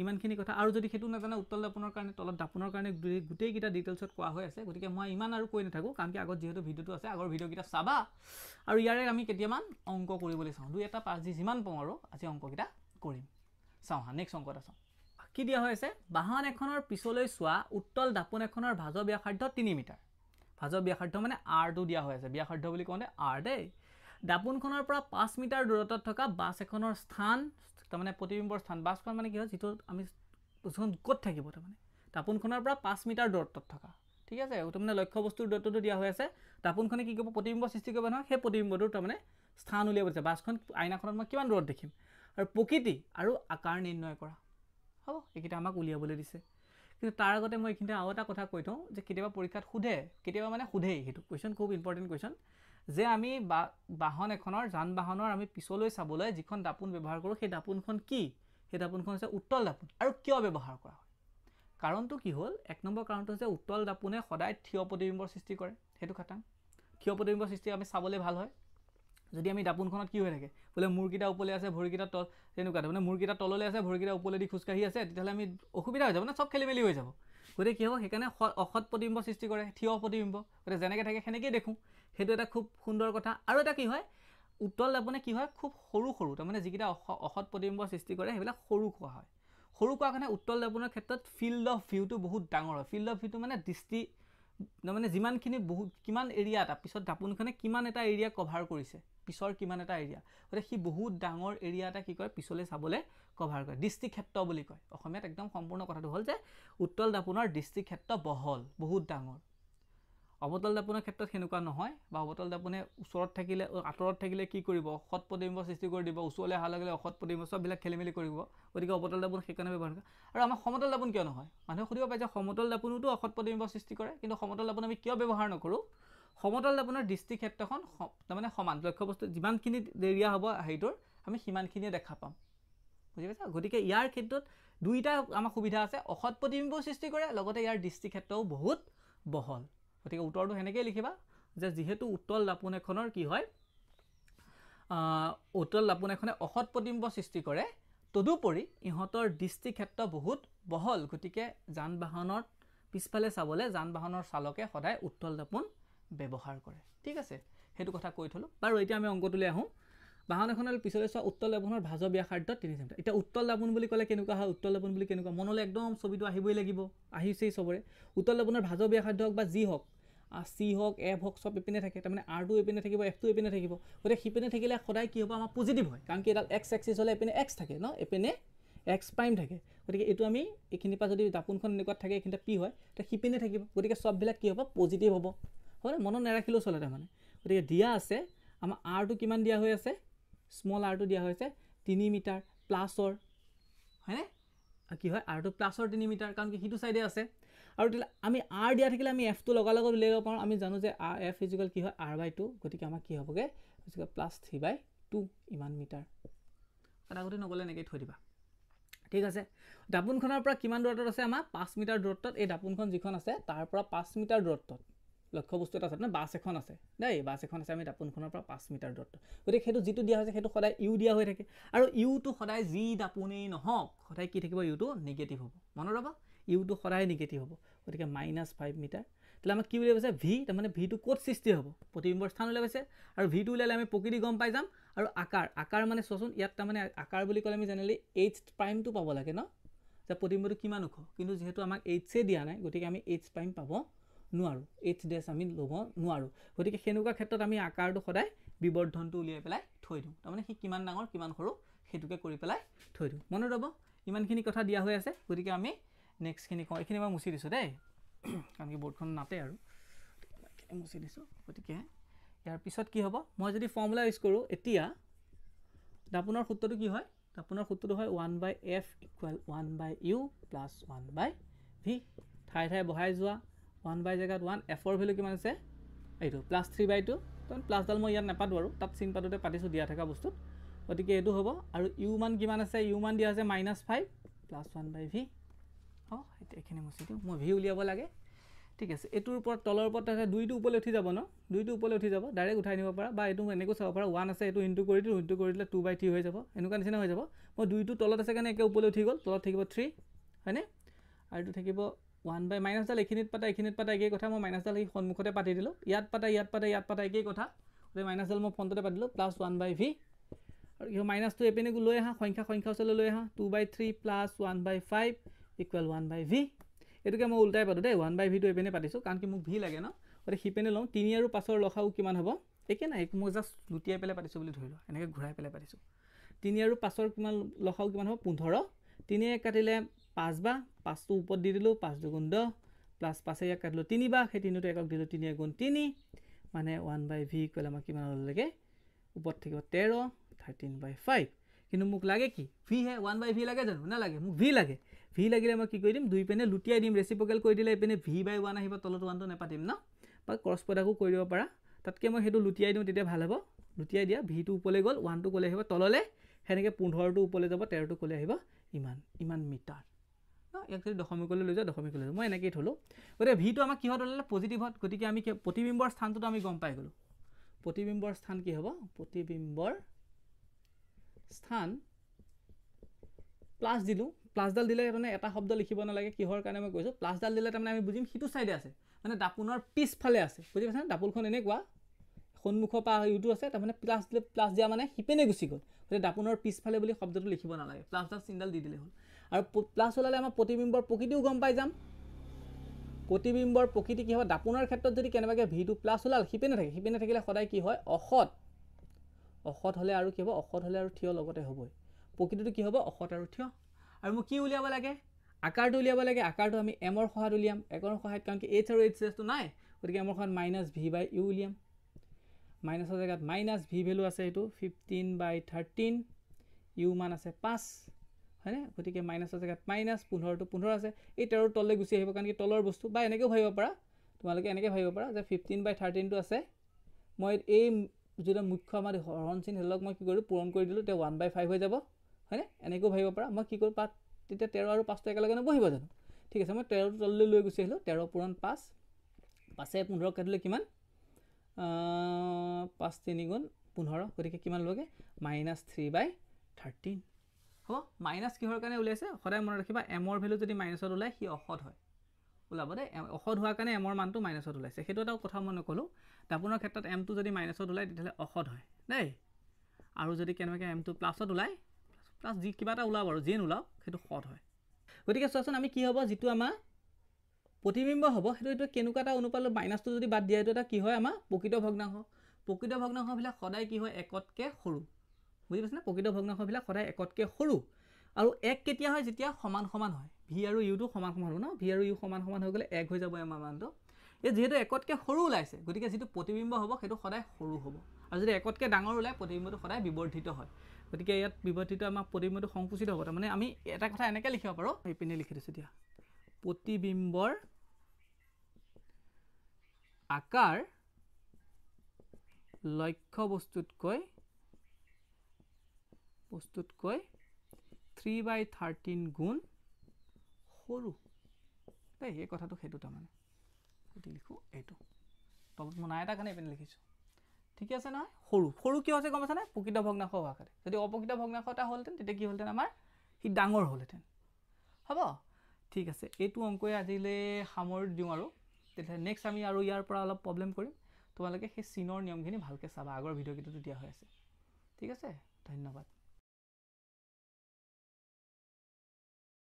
ইমানখিনি কথা আৰু যদি সেইটো নাজানে উত্তল দাপোনৰ কাৰণে তলত দাপোনৰ কাৰণে গোটেইকেইটা ডিটেইলছত কোৱা হৈ আছে গতিকে মই ইমান আৰু কৈ নাথাকোঁ কাৰণ কি আগত যিহেতু ভিডিঅ'টো আছে আগৰ ভিডিঅ'কেইটা চাবা আৰু ইয়াৰে আমি কেতিয়ামান অংক কৰিবলৈ চাওঁ দুই এটা পাঁচ যি যিমান পাওঁ আৰু আজি অংককেইটা কৰিম চাওঁ হা নেক্সট অংক এটা চাওঁ কি দিয়া হৈছে বাহন এখনৰ পিছলৈ চোৱা উত্তল দাপোন এখনৰ ভাজ ব্যাসাৰ্ধ তিনি মিটাৰ ভাজৰ ব্যাসাৰ্থ মানে আৰটো দিয়া হৈ আছে ব্যাসাৰ্থ বুলি কওঁতে আৰ দেই দাপোনখনৰ পৰা পাঁচ মিটাৰ দূৰত্বত থকা বাছ এখনৰ স্থান তাৰমানে প্ৰতিবিম্বৰ স্থান বাছখন মানে কি হয় যিটো আমি ক'ত থাকিব তাৰমানে দাপোনখনৰ পৰা পাঁচ মিটাৰ দূৰত্বত থকা ঠিক আছে তাৰমানে লক্ষ্য বস্তুৰ দূৰত্বটো দিয়া হৈ আছে দাপোনখনে কি কৰিব প্ৰতিবিম্ব সৃষ্টি কৰিব নহয় সেই প্ৰতিবিম্বটোৰ তাৰমানে স্থান উলিয়াব দিছে বাছখন আইনাখনত মই কিমান দূৰত দেখিম আৰু প্ৰকৃতি আৰু আকাৰ নিৰ্ণয় কৰা হ'ব এইকেইটা আমাক উলিয়াবলৈ দিছে কিন্তু তাৰ আগতে মই এইখিনিতে আৰু এটা কথা কৈ থওঁ যে কেতিয়াবা পৰীক্ষাত সোধে কেতিয়াবা মানে সোধেই সেইটো কুৱেশ্যন খুব ইম্পৰ্টেণ্ট কুৱেশ্যন যে আমি বা বাহন এখনৰ যান বাহনৰ আমি পিছলৈ চাবলৈ যিখন দাপোন ব্যৱহাৰ কৰোঁ সেই দাপোনখন কি সেই দাপোনখন হৈছে উত্তল দাপোন আৰু কিয় ব্যৱহাৰ কৰা হয় কাৰণটো কি হ'ল এক নম্বৰ কাৰণটো হৈছে উত্তল দাপোনে সদায় থিয় প্ৰতিবিম্বৰ সৃষ্টি কৰে সেইটো খাটাং থিয় প্ৰতিবিম্বৰ সৃষ্টি আমি চাবলৈ ভাল হয় যদি আমি দাপোনখনত কি হৈ থাকে বোলে মূৰকেইটা ওপৰলৈ আছে ভৰিকেইটা তল তেনেকুৱা মানে মূৰকেইটা তললৈ আছে ভৰিকেইটা ওপৰলৈ দি খোজকাঢ়ি আছে তেতিয়াহ'লে আমি অসুবিধা হৈ যাব মানে চব খেলি মেলি হৈ যাব গতিকে কি হ'ব সেইকাৰণে অসৎ প্ৰতিবিম্ব সৃষ্টি কৰে থিয় প্ৰতিবিম্ব গতিকে যেনেকৈ থাকে সেনেকৈয়ে দেখোঁ সেইটো এটা খুব সুন্দৰ কথা আৰু এটা কি হয় উত্তল দাপোনে কি হয় খুব সৰু সৰু তাৰমানে যিকেইটা অস অসৎ প্ৰতিবিম্ব সৃষ্টি কৰে সেইবিলাক সৰু কোৱা হয় সৰু কোৱা কাৰণে উত্তল দাপোনৰ ক্ষেত্ৰত ফিল্ড অফ ভিউটো বহুত ডাঙৰ হয় ফিল্ড অফ ভিউটো মানে দৃষ্টি তাৰমানে যিমানখিনি বহুত কিমান এৰিয়া এটা পিছত দাপোনখনে কিমান এটা এৰিয়া কভাৰ কৰিছে পিছৰ কিমান এটা এৰিয়া গতিকে সি বহুত ডাঙৰ এৰিয়া এটা কি কয় পিছলৈ চাবলৈ কভাৰ কৰে দৃষ্টিক্ষেত্ৰ বুলি কয় অসমীয়াত একদম সম্পূৰ্ণ কথাটো হ'ল যে উত্তল দাপোনৰ দৃষ্টিক্ষেত্ৰ বহল বহুত ডাঙৰ অৱতল দাপোনৰ ক্ষেত্ৰত সেনেকুৱা নহয় বা অৱতল দাপোনে ওচৰত থাকিলে আঁতৰত থাকিলে কি কৰিব অসৎ প্ৰতিবিম্ব সৃষ্টি কৰি দিব ওচৰলৈ অহাৰ লগে লগে অসৎ প্ৰতিবিম্ব সববিলাক খেলি মেলি কৰিব গতিকে অৱতল দাপোন সেইকাৰণে ব্যৱহাৰ কৰে আৰু আমাৰ সমতল দাপোন কিয় নহয় মানুহে সুধিব পাৰে যে সমতল দাপোনতো অসৎ প্ৰতিবিম্ব সৃষ্টি কৰে কিন্তু সমতল দাপোন আমি কিয় ব্যৱহাৰ নকৰোঁ সমতলত আপোনাৰ দৃষ্টিক্ষেত্ৰখন তাৰমানে সমান লক্ষ্যবস্তু যিমানখিনি দেৰিয়া হ'ব হেৰিটোৰ আমি সিমানখিনিয়ে দেখা পাম বুজি পাইছা গতিকে ইয়াৰ ক্ষেত্ৰত দুয়োটা আমাৰ সুবিধা আছে অসৎ প্ৰতিবিম্বও সৃষ্টি কৰে লগতে ইয়াৰ দৃষ্টিক্ষেত্ৰও বহুত বহল গতিকে উত্তৰটো সেনেকৈয়ে লিখিবা যে যিহেতু উত্তল দাপোন এখনৰ কি হয় উত্তল লাপোন এখনে অসৎ প্ৰতিম্ব সৃষ্টি কৰে তদুপৰি ইহঁতৰ দৃষ্টিক্ষেত্ৰ বহুত বহল গতিকে যান বাহনত পিছফালে চাবলৈ যান বাহনৰ চালকে সদায় উত্তল দাপোন ব্যৱহাৰ কৰে ঠিক আছে সেইটো কথা কৈ থ'লোঁ বাৰু এতিয়া আমি অংকটোলৈ আহোঁ বাহন এখনলৈ পিছলৈ চোৱা উত্তল লাবণৰ ভাজ ব্যাসাৰ্ধত তিনি চেণ্টাৰ এতিয়া উত্তল লাবণ বুলি ক'লে কেনেকুৱা হয় উত্তল লাবণ বুলি কেনেকুৱা মনলৈ একদম ছবিটো আহিবই লাগিব আহিছেই চবৰে উত্তল লাবণৰ ভাজ ব্যাসাৰ্ধ হওক বা যি হওক চি হওক এফ হওক চব এপিনে থাকে তাৰমানে আৰটো এপিনে থাকিব এফটো এপিনে থাকিব গতিকে সিপিনে থাকিলে সদায় কি হ'ব আমাৰ পজিটিভ হয় কাৰণ কি এডাল এক্স এক্সিছ হ'লে এপিনে এক্স থাকে ন এপিনে এক্স প্ৰাইম থাকে গতিকে এইটো আমি এইখিনিৰ পৰা যদি দাপোনখন এনেকুৱা থাকে এইখিনিতে পি হয় তেতিয়া সিপিনে থাকিব গতিকে চববিলাক কি হ'ব পজিটিভ হ'ব হ'বনে মনত নাৰাখিলেও চলে তাৰমানে গতিকে দিয়া আছে আমাৰ আৰটো কিমান দিয়া হৈ আছে স্মল আৰটো দিয়া হৈ আছে তিনি মিটাৰ প্লাছৰ হয়নে কি হয় আৰটো প্লাছৰ তিনি মিটাৰ কাৰণ কি সেইটো ছাইডে আছে আৰু আমি আৰ দিয়া থাকিলে আমি এফটো লগত উলিয়াই ল'ব পাৰোঁ আমি জানো যে আৰ এফ ফিজিকেল কি হয় আৰ বাই টু গতিকে আমাৰ কি হ'বগৈ physical plus three by two ইমান মিটাৰ তাত আগতে নগ'লে এনেকৈ থৈ দিবা ঠিক আছে দাপোনখনৰ পৰা কিমান দূৰত্বত আছে আমাৰ পাঁচ মিটাৰ দূৰত্বত এই দাপোনখন যিখন আছে তাৰ পৰা পাঁচ মিটাৰ দূৰত্বত লক্ষ্য বস্তু এটা আছে বাছ এখন আছে দেই বাছ এখন আছে আমি দাপোনখনৰ পৰা পাঁচ মিটাৰ দূৰত্ব গতিকে সেইটো যিটো দিয়া হৈছে সেইটো সদায় ইউ দিয়া হৈ থাকে আৰু ইউটো সদায় যি দাপোনেই নহওক সদায় কি থাকিব ইউটো নিগেটিভ হ'ব মনত ৰ'বা ইউটো সদায় নিগেটিভ হ'ব গতিকে মাইনাছ ফাইভ মিটাৰ তেতিয়া আমাক কি বুলি কৈছে ভি তাৰমানে ভিটো ক'ত সৃষ্টি হ'ব প্ৰতিবিম্বৰ স্থান উলিয়াব পাইছে আৰু ভিটো উলিয়ালে আমি প্ৰকৃতি গম পাই যাম আৰু আকাৰ আকাৰ মানে চোৱাচোন ইয়াত তাৰমানে আকাৰ বুলি ক'লে আমি জেনেৰেলি এইচ প্ৰাইমটো পাব লাগে ন যে প্ৰতিবিম্বটো কিমান ওখ কিন্তু যিহেতু আমাক এইচে দিয়া নাই গতিকে আমি এইচ প্ৰাইম পাব নোৱাৰোঁ এইথ ডেছ আমি ল'ব নোৱাৰোঁ গতিকে সেনেকুৱা ক্ষেত্ৰত আমি আকাৰটো সদায় বিবৰ্ধনটো উলিয়াই পেলাই থৈ দিওঁ তাৰমানে সি কিমান ডাঙৰ কিমান সৰু সেইটোকে কৰি পেলাই থৈ দিওঁ মনত ৰ'ব ইমানখিনি কথা দিয়া হৈ আছে গতিকে আমি নেক্সটখিনি কওঁ এইখিনি মই মুচি দিছোঁ দেই কাৰণ কি বৰ্ডখন নাতে আৰু মুচি দিছোঁ গতিকে ইয়াৰ পিছত কি হ'ব মই যদি ফৰ্মুলা ইউজ কৰোঁ এতিয়া দাপোনৰ সূত্ৰটো কি হয় দাপোনৰ সূত্ৰটো হয় one by f equal one by U plus one by v ঠাই ঠাই বহাই যোৱা ওৱান বাই জেগাত ওৱান এফৰ ভেলু কিমান আছে এইটো প্লাছ থ্ৰী বাই টু কাৰণ প্লাছডাল মই ইয়াত নাপাতো আৰু তাত চিন পাতোঁতে পাতিছোঁ দিয়া থকা বস্তু গতিকে এইটো হ'ব আৰু ইউ মান কিমান আছে ইউ মান দিয়া আছে minus five plus one by v অঁ এইখিনি মুচি দিওঁ মই ভি উলিয়াব লাগে ঠিক আছে এইটোৰ ওপৰত তলৰ ওপৰত থাকে দুইটো ওপৰলৈ উঠি যাব ন দুইটো ওপৰলৈ উঠি যাব ডাইৰেক্ট উঠাই নিব পাৰা বা এইটো এনেকৈ চাব পাৰা ওৱান আছে এইটো ইনটু কৰি দিলোঁ ইনটু কৰি দিলে টু বাই থ্ৰী হৈ যাব এনেকুৱা নিচিনা হৈ যাব মই দুইটো তলত আছে কাৰণে একে ওপৰলৈ উঠি গ'ল তলত থাকিব থ্ৰী হয়নে আৰু এইটো থাকিব ওৱান বাই মাইনাছডাল এইখিনিত পাতা এইখিনিত পাতা একেই কথা মই মাইনাছডাল সেই সন্মুখতে পাতি দিলোঁ ইয়াত পাতা ইয়াত পাতা ইয়াত পাতা একেই কথা গতিকে মাইনাছডাল মই ফ্ৰণ্টতে পাতিলোঁ প্লাছ ওৱান বাই ভি আৰু কি মাইনাছটো এইপিনে লৈ আহা সংখ্যা সংখ্যা ওচৰলৈ লৈ আহা two by three plus one by five equal one by v এইটোকে মই ওলটাই পাতোঁ দেই ওৱান বাই ভিটো এইপিনে পাতিছোঁ কাৰণ কি মোক ভি লাগে ন গতিকে সিপিনে লওঁ তিনি আৰু পাঁচৰ লখাও কিমান হ'ব একে নাই মই জাষ্ট লুটিয়াই পেলাই পাতিছোঁ বুলি ধৰিলোঁ এনেকৈ ঘূৰাই পেলাই পাতিছোঁ তিনি আৰু পাঁচৰ কিমান লখাও কিমান হ'ব পোন্ধৰ তিনিয়ে কাটিলে পাঁচ বা পাঁচটো ওপৰত দি দিলোঁ পাঁচ দুগুণ দহ প্লাছ পাঁচে ইয়াক কাটিলোঁ তিনিবাৰ সেই তিনিটো একক দিলোঁ তিনি এগুণ তিনি মানে ওৱান বাই ভি ইকুৱেল আমাৰ কিমান লাগে ওপৰত থাকিব তেৰ থাৰ্টিন বাই ফাইভ কিন্তু মোক লাগে কি ভিহে ওৱান বাই ভি লাগে জানো নালাগে মোক ভি লাগে ভি লাগিলে মই কি কৰি দিম দুই পেনে লুটিয়াই দিম ৰেচিপকেল কৰি দিলে এইপিনে ভি বাই ওৱান আহিব তলত ওৱানটো নেপাতিম ন বা ক্ৰছ পদাকো কৰি দিব পাৰা তাতকৈ মই সেইটো লুটিয়াই দিওঁ তেতিয়া ভাল হ'ব লুটিয়াই দিয়া ভিটো ওপৰলৈ গ'ল ওৱানটো ক'লে আহিব তললৈ সেনেকৈ পোন্ধৰটো ওপৰলৈ যাব তেৰটো ক'লে আহিব ইমান ইমান মিটাৰ ইয়াক দশমিকলৈ লৈ যোৱা দশমিকলৈ লৈ মই এনেকেই থ'লোঁ গতিকে ভিটো আমাক কিহত ওলালে পজিটিভত গতিকে আমি প্ৰতিবিম্বৰ স্থানটোতো আমি গম পাই গ'লোঁ প্ৰতিবিম্বৰ স্থান কি হ'ব প্ৰতিবিম্বৰ স্থান প্লাছ দিলোঁ প্লাছডাল দিলে তাৰমানে এটা শব্দ লিখিব নালাগে কিহৰ কাৰণে মই কৈছোঁ প্লাছডাল দিলে তাৰমানে আমি বুজিম সিটো চাইডে আছে মানে দাপোনৰ পিছফালে আছে বুজি পাইছানে দাপোনখন এনেকুৱা সন্মুখৰ পৰা ইউটো আছে তাৰমানে প্লাছ দিলে প্লাছ দিয়া মানে সিপেনে গুচি গ'ল গতিকে দাপোনৰ পিছফালে বুলি শব্দটো লিখিব নালাগে প্লাছডাল চিনডাল দি দিলে হ'ল আৰু প্লাছ ওলালে আমাৰ প্ৰতিবিম্বৰ প্ৰকৃতিও গম পাই যাম প্ৰতিবিম্বৰ প্ৰকৃতি কি হয় দাপোনৰ ক্ষেত্ৰত যদি কেনেবাকৈ ভিটো প্লাছ ওলাল সিপিনে থাকে সিপিনে থাকিলে সদায় কি হয় অসৎ অসৎ হ'লে আৰু কি হ'ব অসৎ হ'লে আৰু থিয় লগতে হ'বই প্ৰকৃতিটো কি হ'ব অসৎ আৰু থিয় আৰু মোক কি উলিয়াব লাগে আকাৰটো উলিয়াব লাগে আকাৰটো আমি এমৰ সহায়ত উলিয়াম একৰ সহায়ত কাৰণ কি এইচ আৰু এইচ এছটো নাই গতিকে এমৰ সহায়ত মাইনাছ ভি বাই ইউ উলিয়াম মাইনাছৰ জেগাত মাইনাছ ভি ভেলু আছে এইটো ফিফটিন বাই থাৰ্টিন ইউ মান আছে পাঁচ হয়নে গতিকে মাইনাছৰ জেগাত মাইনাছ পোন্ধৰটো পোন্ধৰ আছে এই তেৰৰ তললৈ গুচি আহিব কাৰণ কি তলৰ বস্তু বা এনেকৈও ভাবিব পাৰা তোমালোকে এনেকৈ ভাবিব পাৰা যে ফিফটিন বাই থাৰ্টিনটো আছে মই এই যিটো মুখ্য আমাৰ হৰণ চিন হেলক মই কি কৰিলোঁ পূৰণ কৰি দিলোঁ তেওঁ ওৱান বাই ফাইভ হৈ যাব হয়নে এনেকৈও ভাবিব পাৰা মই কি কৰোঁ পাত তেতিয়া তেৰ আৰু পাঁচটো একেলগে নবহিব জানো ঠিক আছে মই তেৰটো তললৈ লৈ গুচি আহিলোঁ তেৰ পূৰণ পাঁচ পাঁচে পোন্ধৰ কাটিলে কিমান পাঁচ তিনিগুণ পোন্ধৰ গতিকে কিমান লগে মাইনাছ থ্ৰী বাই থাৰ্টিন হ'ব মাইনাছ কিহৰ কাৰণে ওলাইছে সদায় মনত ৰাখিবা এমৰ ভেলু যদি মাইনাছত ওলায় সি অসদ হয় ওলাব দেই অসদ হোৱাৰ কাৰণে এমৰ মানটো মাইনাছত ওলাইছে সেইটো এটাও কথা মই নক'লোঁ দাপোনৰ ক্ষেত্ৰত এমটো যদি মাইনাছত ওলায় তেতিয়াহ'লে অসদ হয় দেই আৰু যদি কেনেবাকৈ এমটো প্লাছত ওলায় প্লাছ যি কিবা এটা ওলাওক আৰু যি নোলাওক সেইটো সদ হয় গতিকে চোৱাচোন আমি কি হ'ব যিটো আমাৰ প্ৰতিবিম্ব হ'ব সেইটো এইটো কেনেকুৱা এটা অনুপালত মাইনাছটো যদি বাদ দিয়া এইটো এটা কি হয় আমাৰ প্ৰকৃত ভগ্নাংশ প্ৰকৃত ভগ্নাংশবিলাক সদায় কি হয় একতকৈ সৰু বুজি পাইছেনে প্ৰকৃত ভগ্নাংশবিলাক সদায় একতকৈ সৰু আৰু এক কেতিয়া হয় যেতিয়া সমান সমান হয় ভি আৰু ইউটো সমান সমান হ'ব ন ভি আৰু ইউ সমান সমান হৈ গ'লে এক হৈ যাব আমাৰ মানটো এই যিহেতু একতকৈ সৰু ওলাইছে গতিকে যিটো প্ৰতিবিম্ব হ'ব সেইটো সদায় সৰু হ'ব আৰু যদি একতকৈ ডাঙৰ ওলায় প্ৰতিবিম্বটো সদায় বিৱৰ্ধিত হয় গতিকে ইয়াত বিৱৰ্ধিত আমাৰ প্ৰতিবিম্বটো সংকুচিত হ'ব তাৰমানে আমি এটা কথা এনেকৈ লিখিব পাৰোঁ সেইপিনে লিখি দিছোঁ এতিয়া প্ৰতিবিম্বৰ আকাৰ লক্ষ্য বস্তুতকৈ বস্তুতকৈ থ্ৰী বাই থাৰ্টিন গুণ সৰু দেই এই কথাটো সেইটো তাৰমানে গতি লিখোঁ এইটো তলত মই নাই এটা কাৰণে এইপিনে লিখিছোঁ ঠিকে আছে নহয় সৰু সৰু কিয় হৈছে গম আছেনে প্ৰকৃত ভগ্নাশ হোৱা কাৰণে যদি অপকৃত ভগ্নাশ এটা হ'লহেঁতেন তেতিয়া কি হ'লহেঁতেন আমাৰ সি ডাঙৰ হ'লহেঁতেন হ'ব ঠিক আছে এইটো অংকই আজিলৈ সামৰ দিওঁ আৰু তেতিয়া নেক্সট আমি আৰু ইয়াৰ পৰা অলপ প্ৰব্লেম কৰিম তোমালোকে সেই চীনৰ নিয়মখিনি ভালকৈ চাবা আগৰ ভিডিঅ'কেইটোতো দিয়া হৈ আছে ঠিক আছে ধন্যবাদ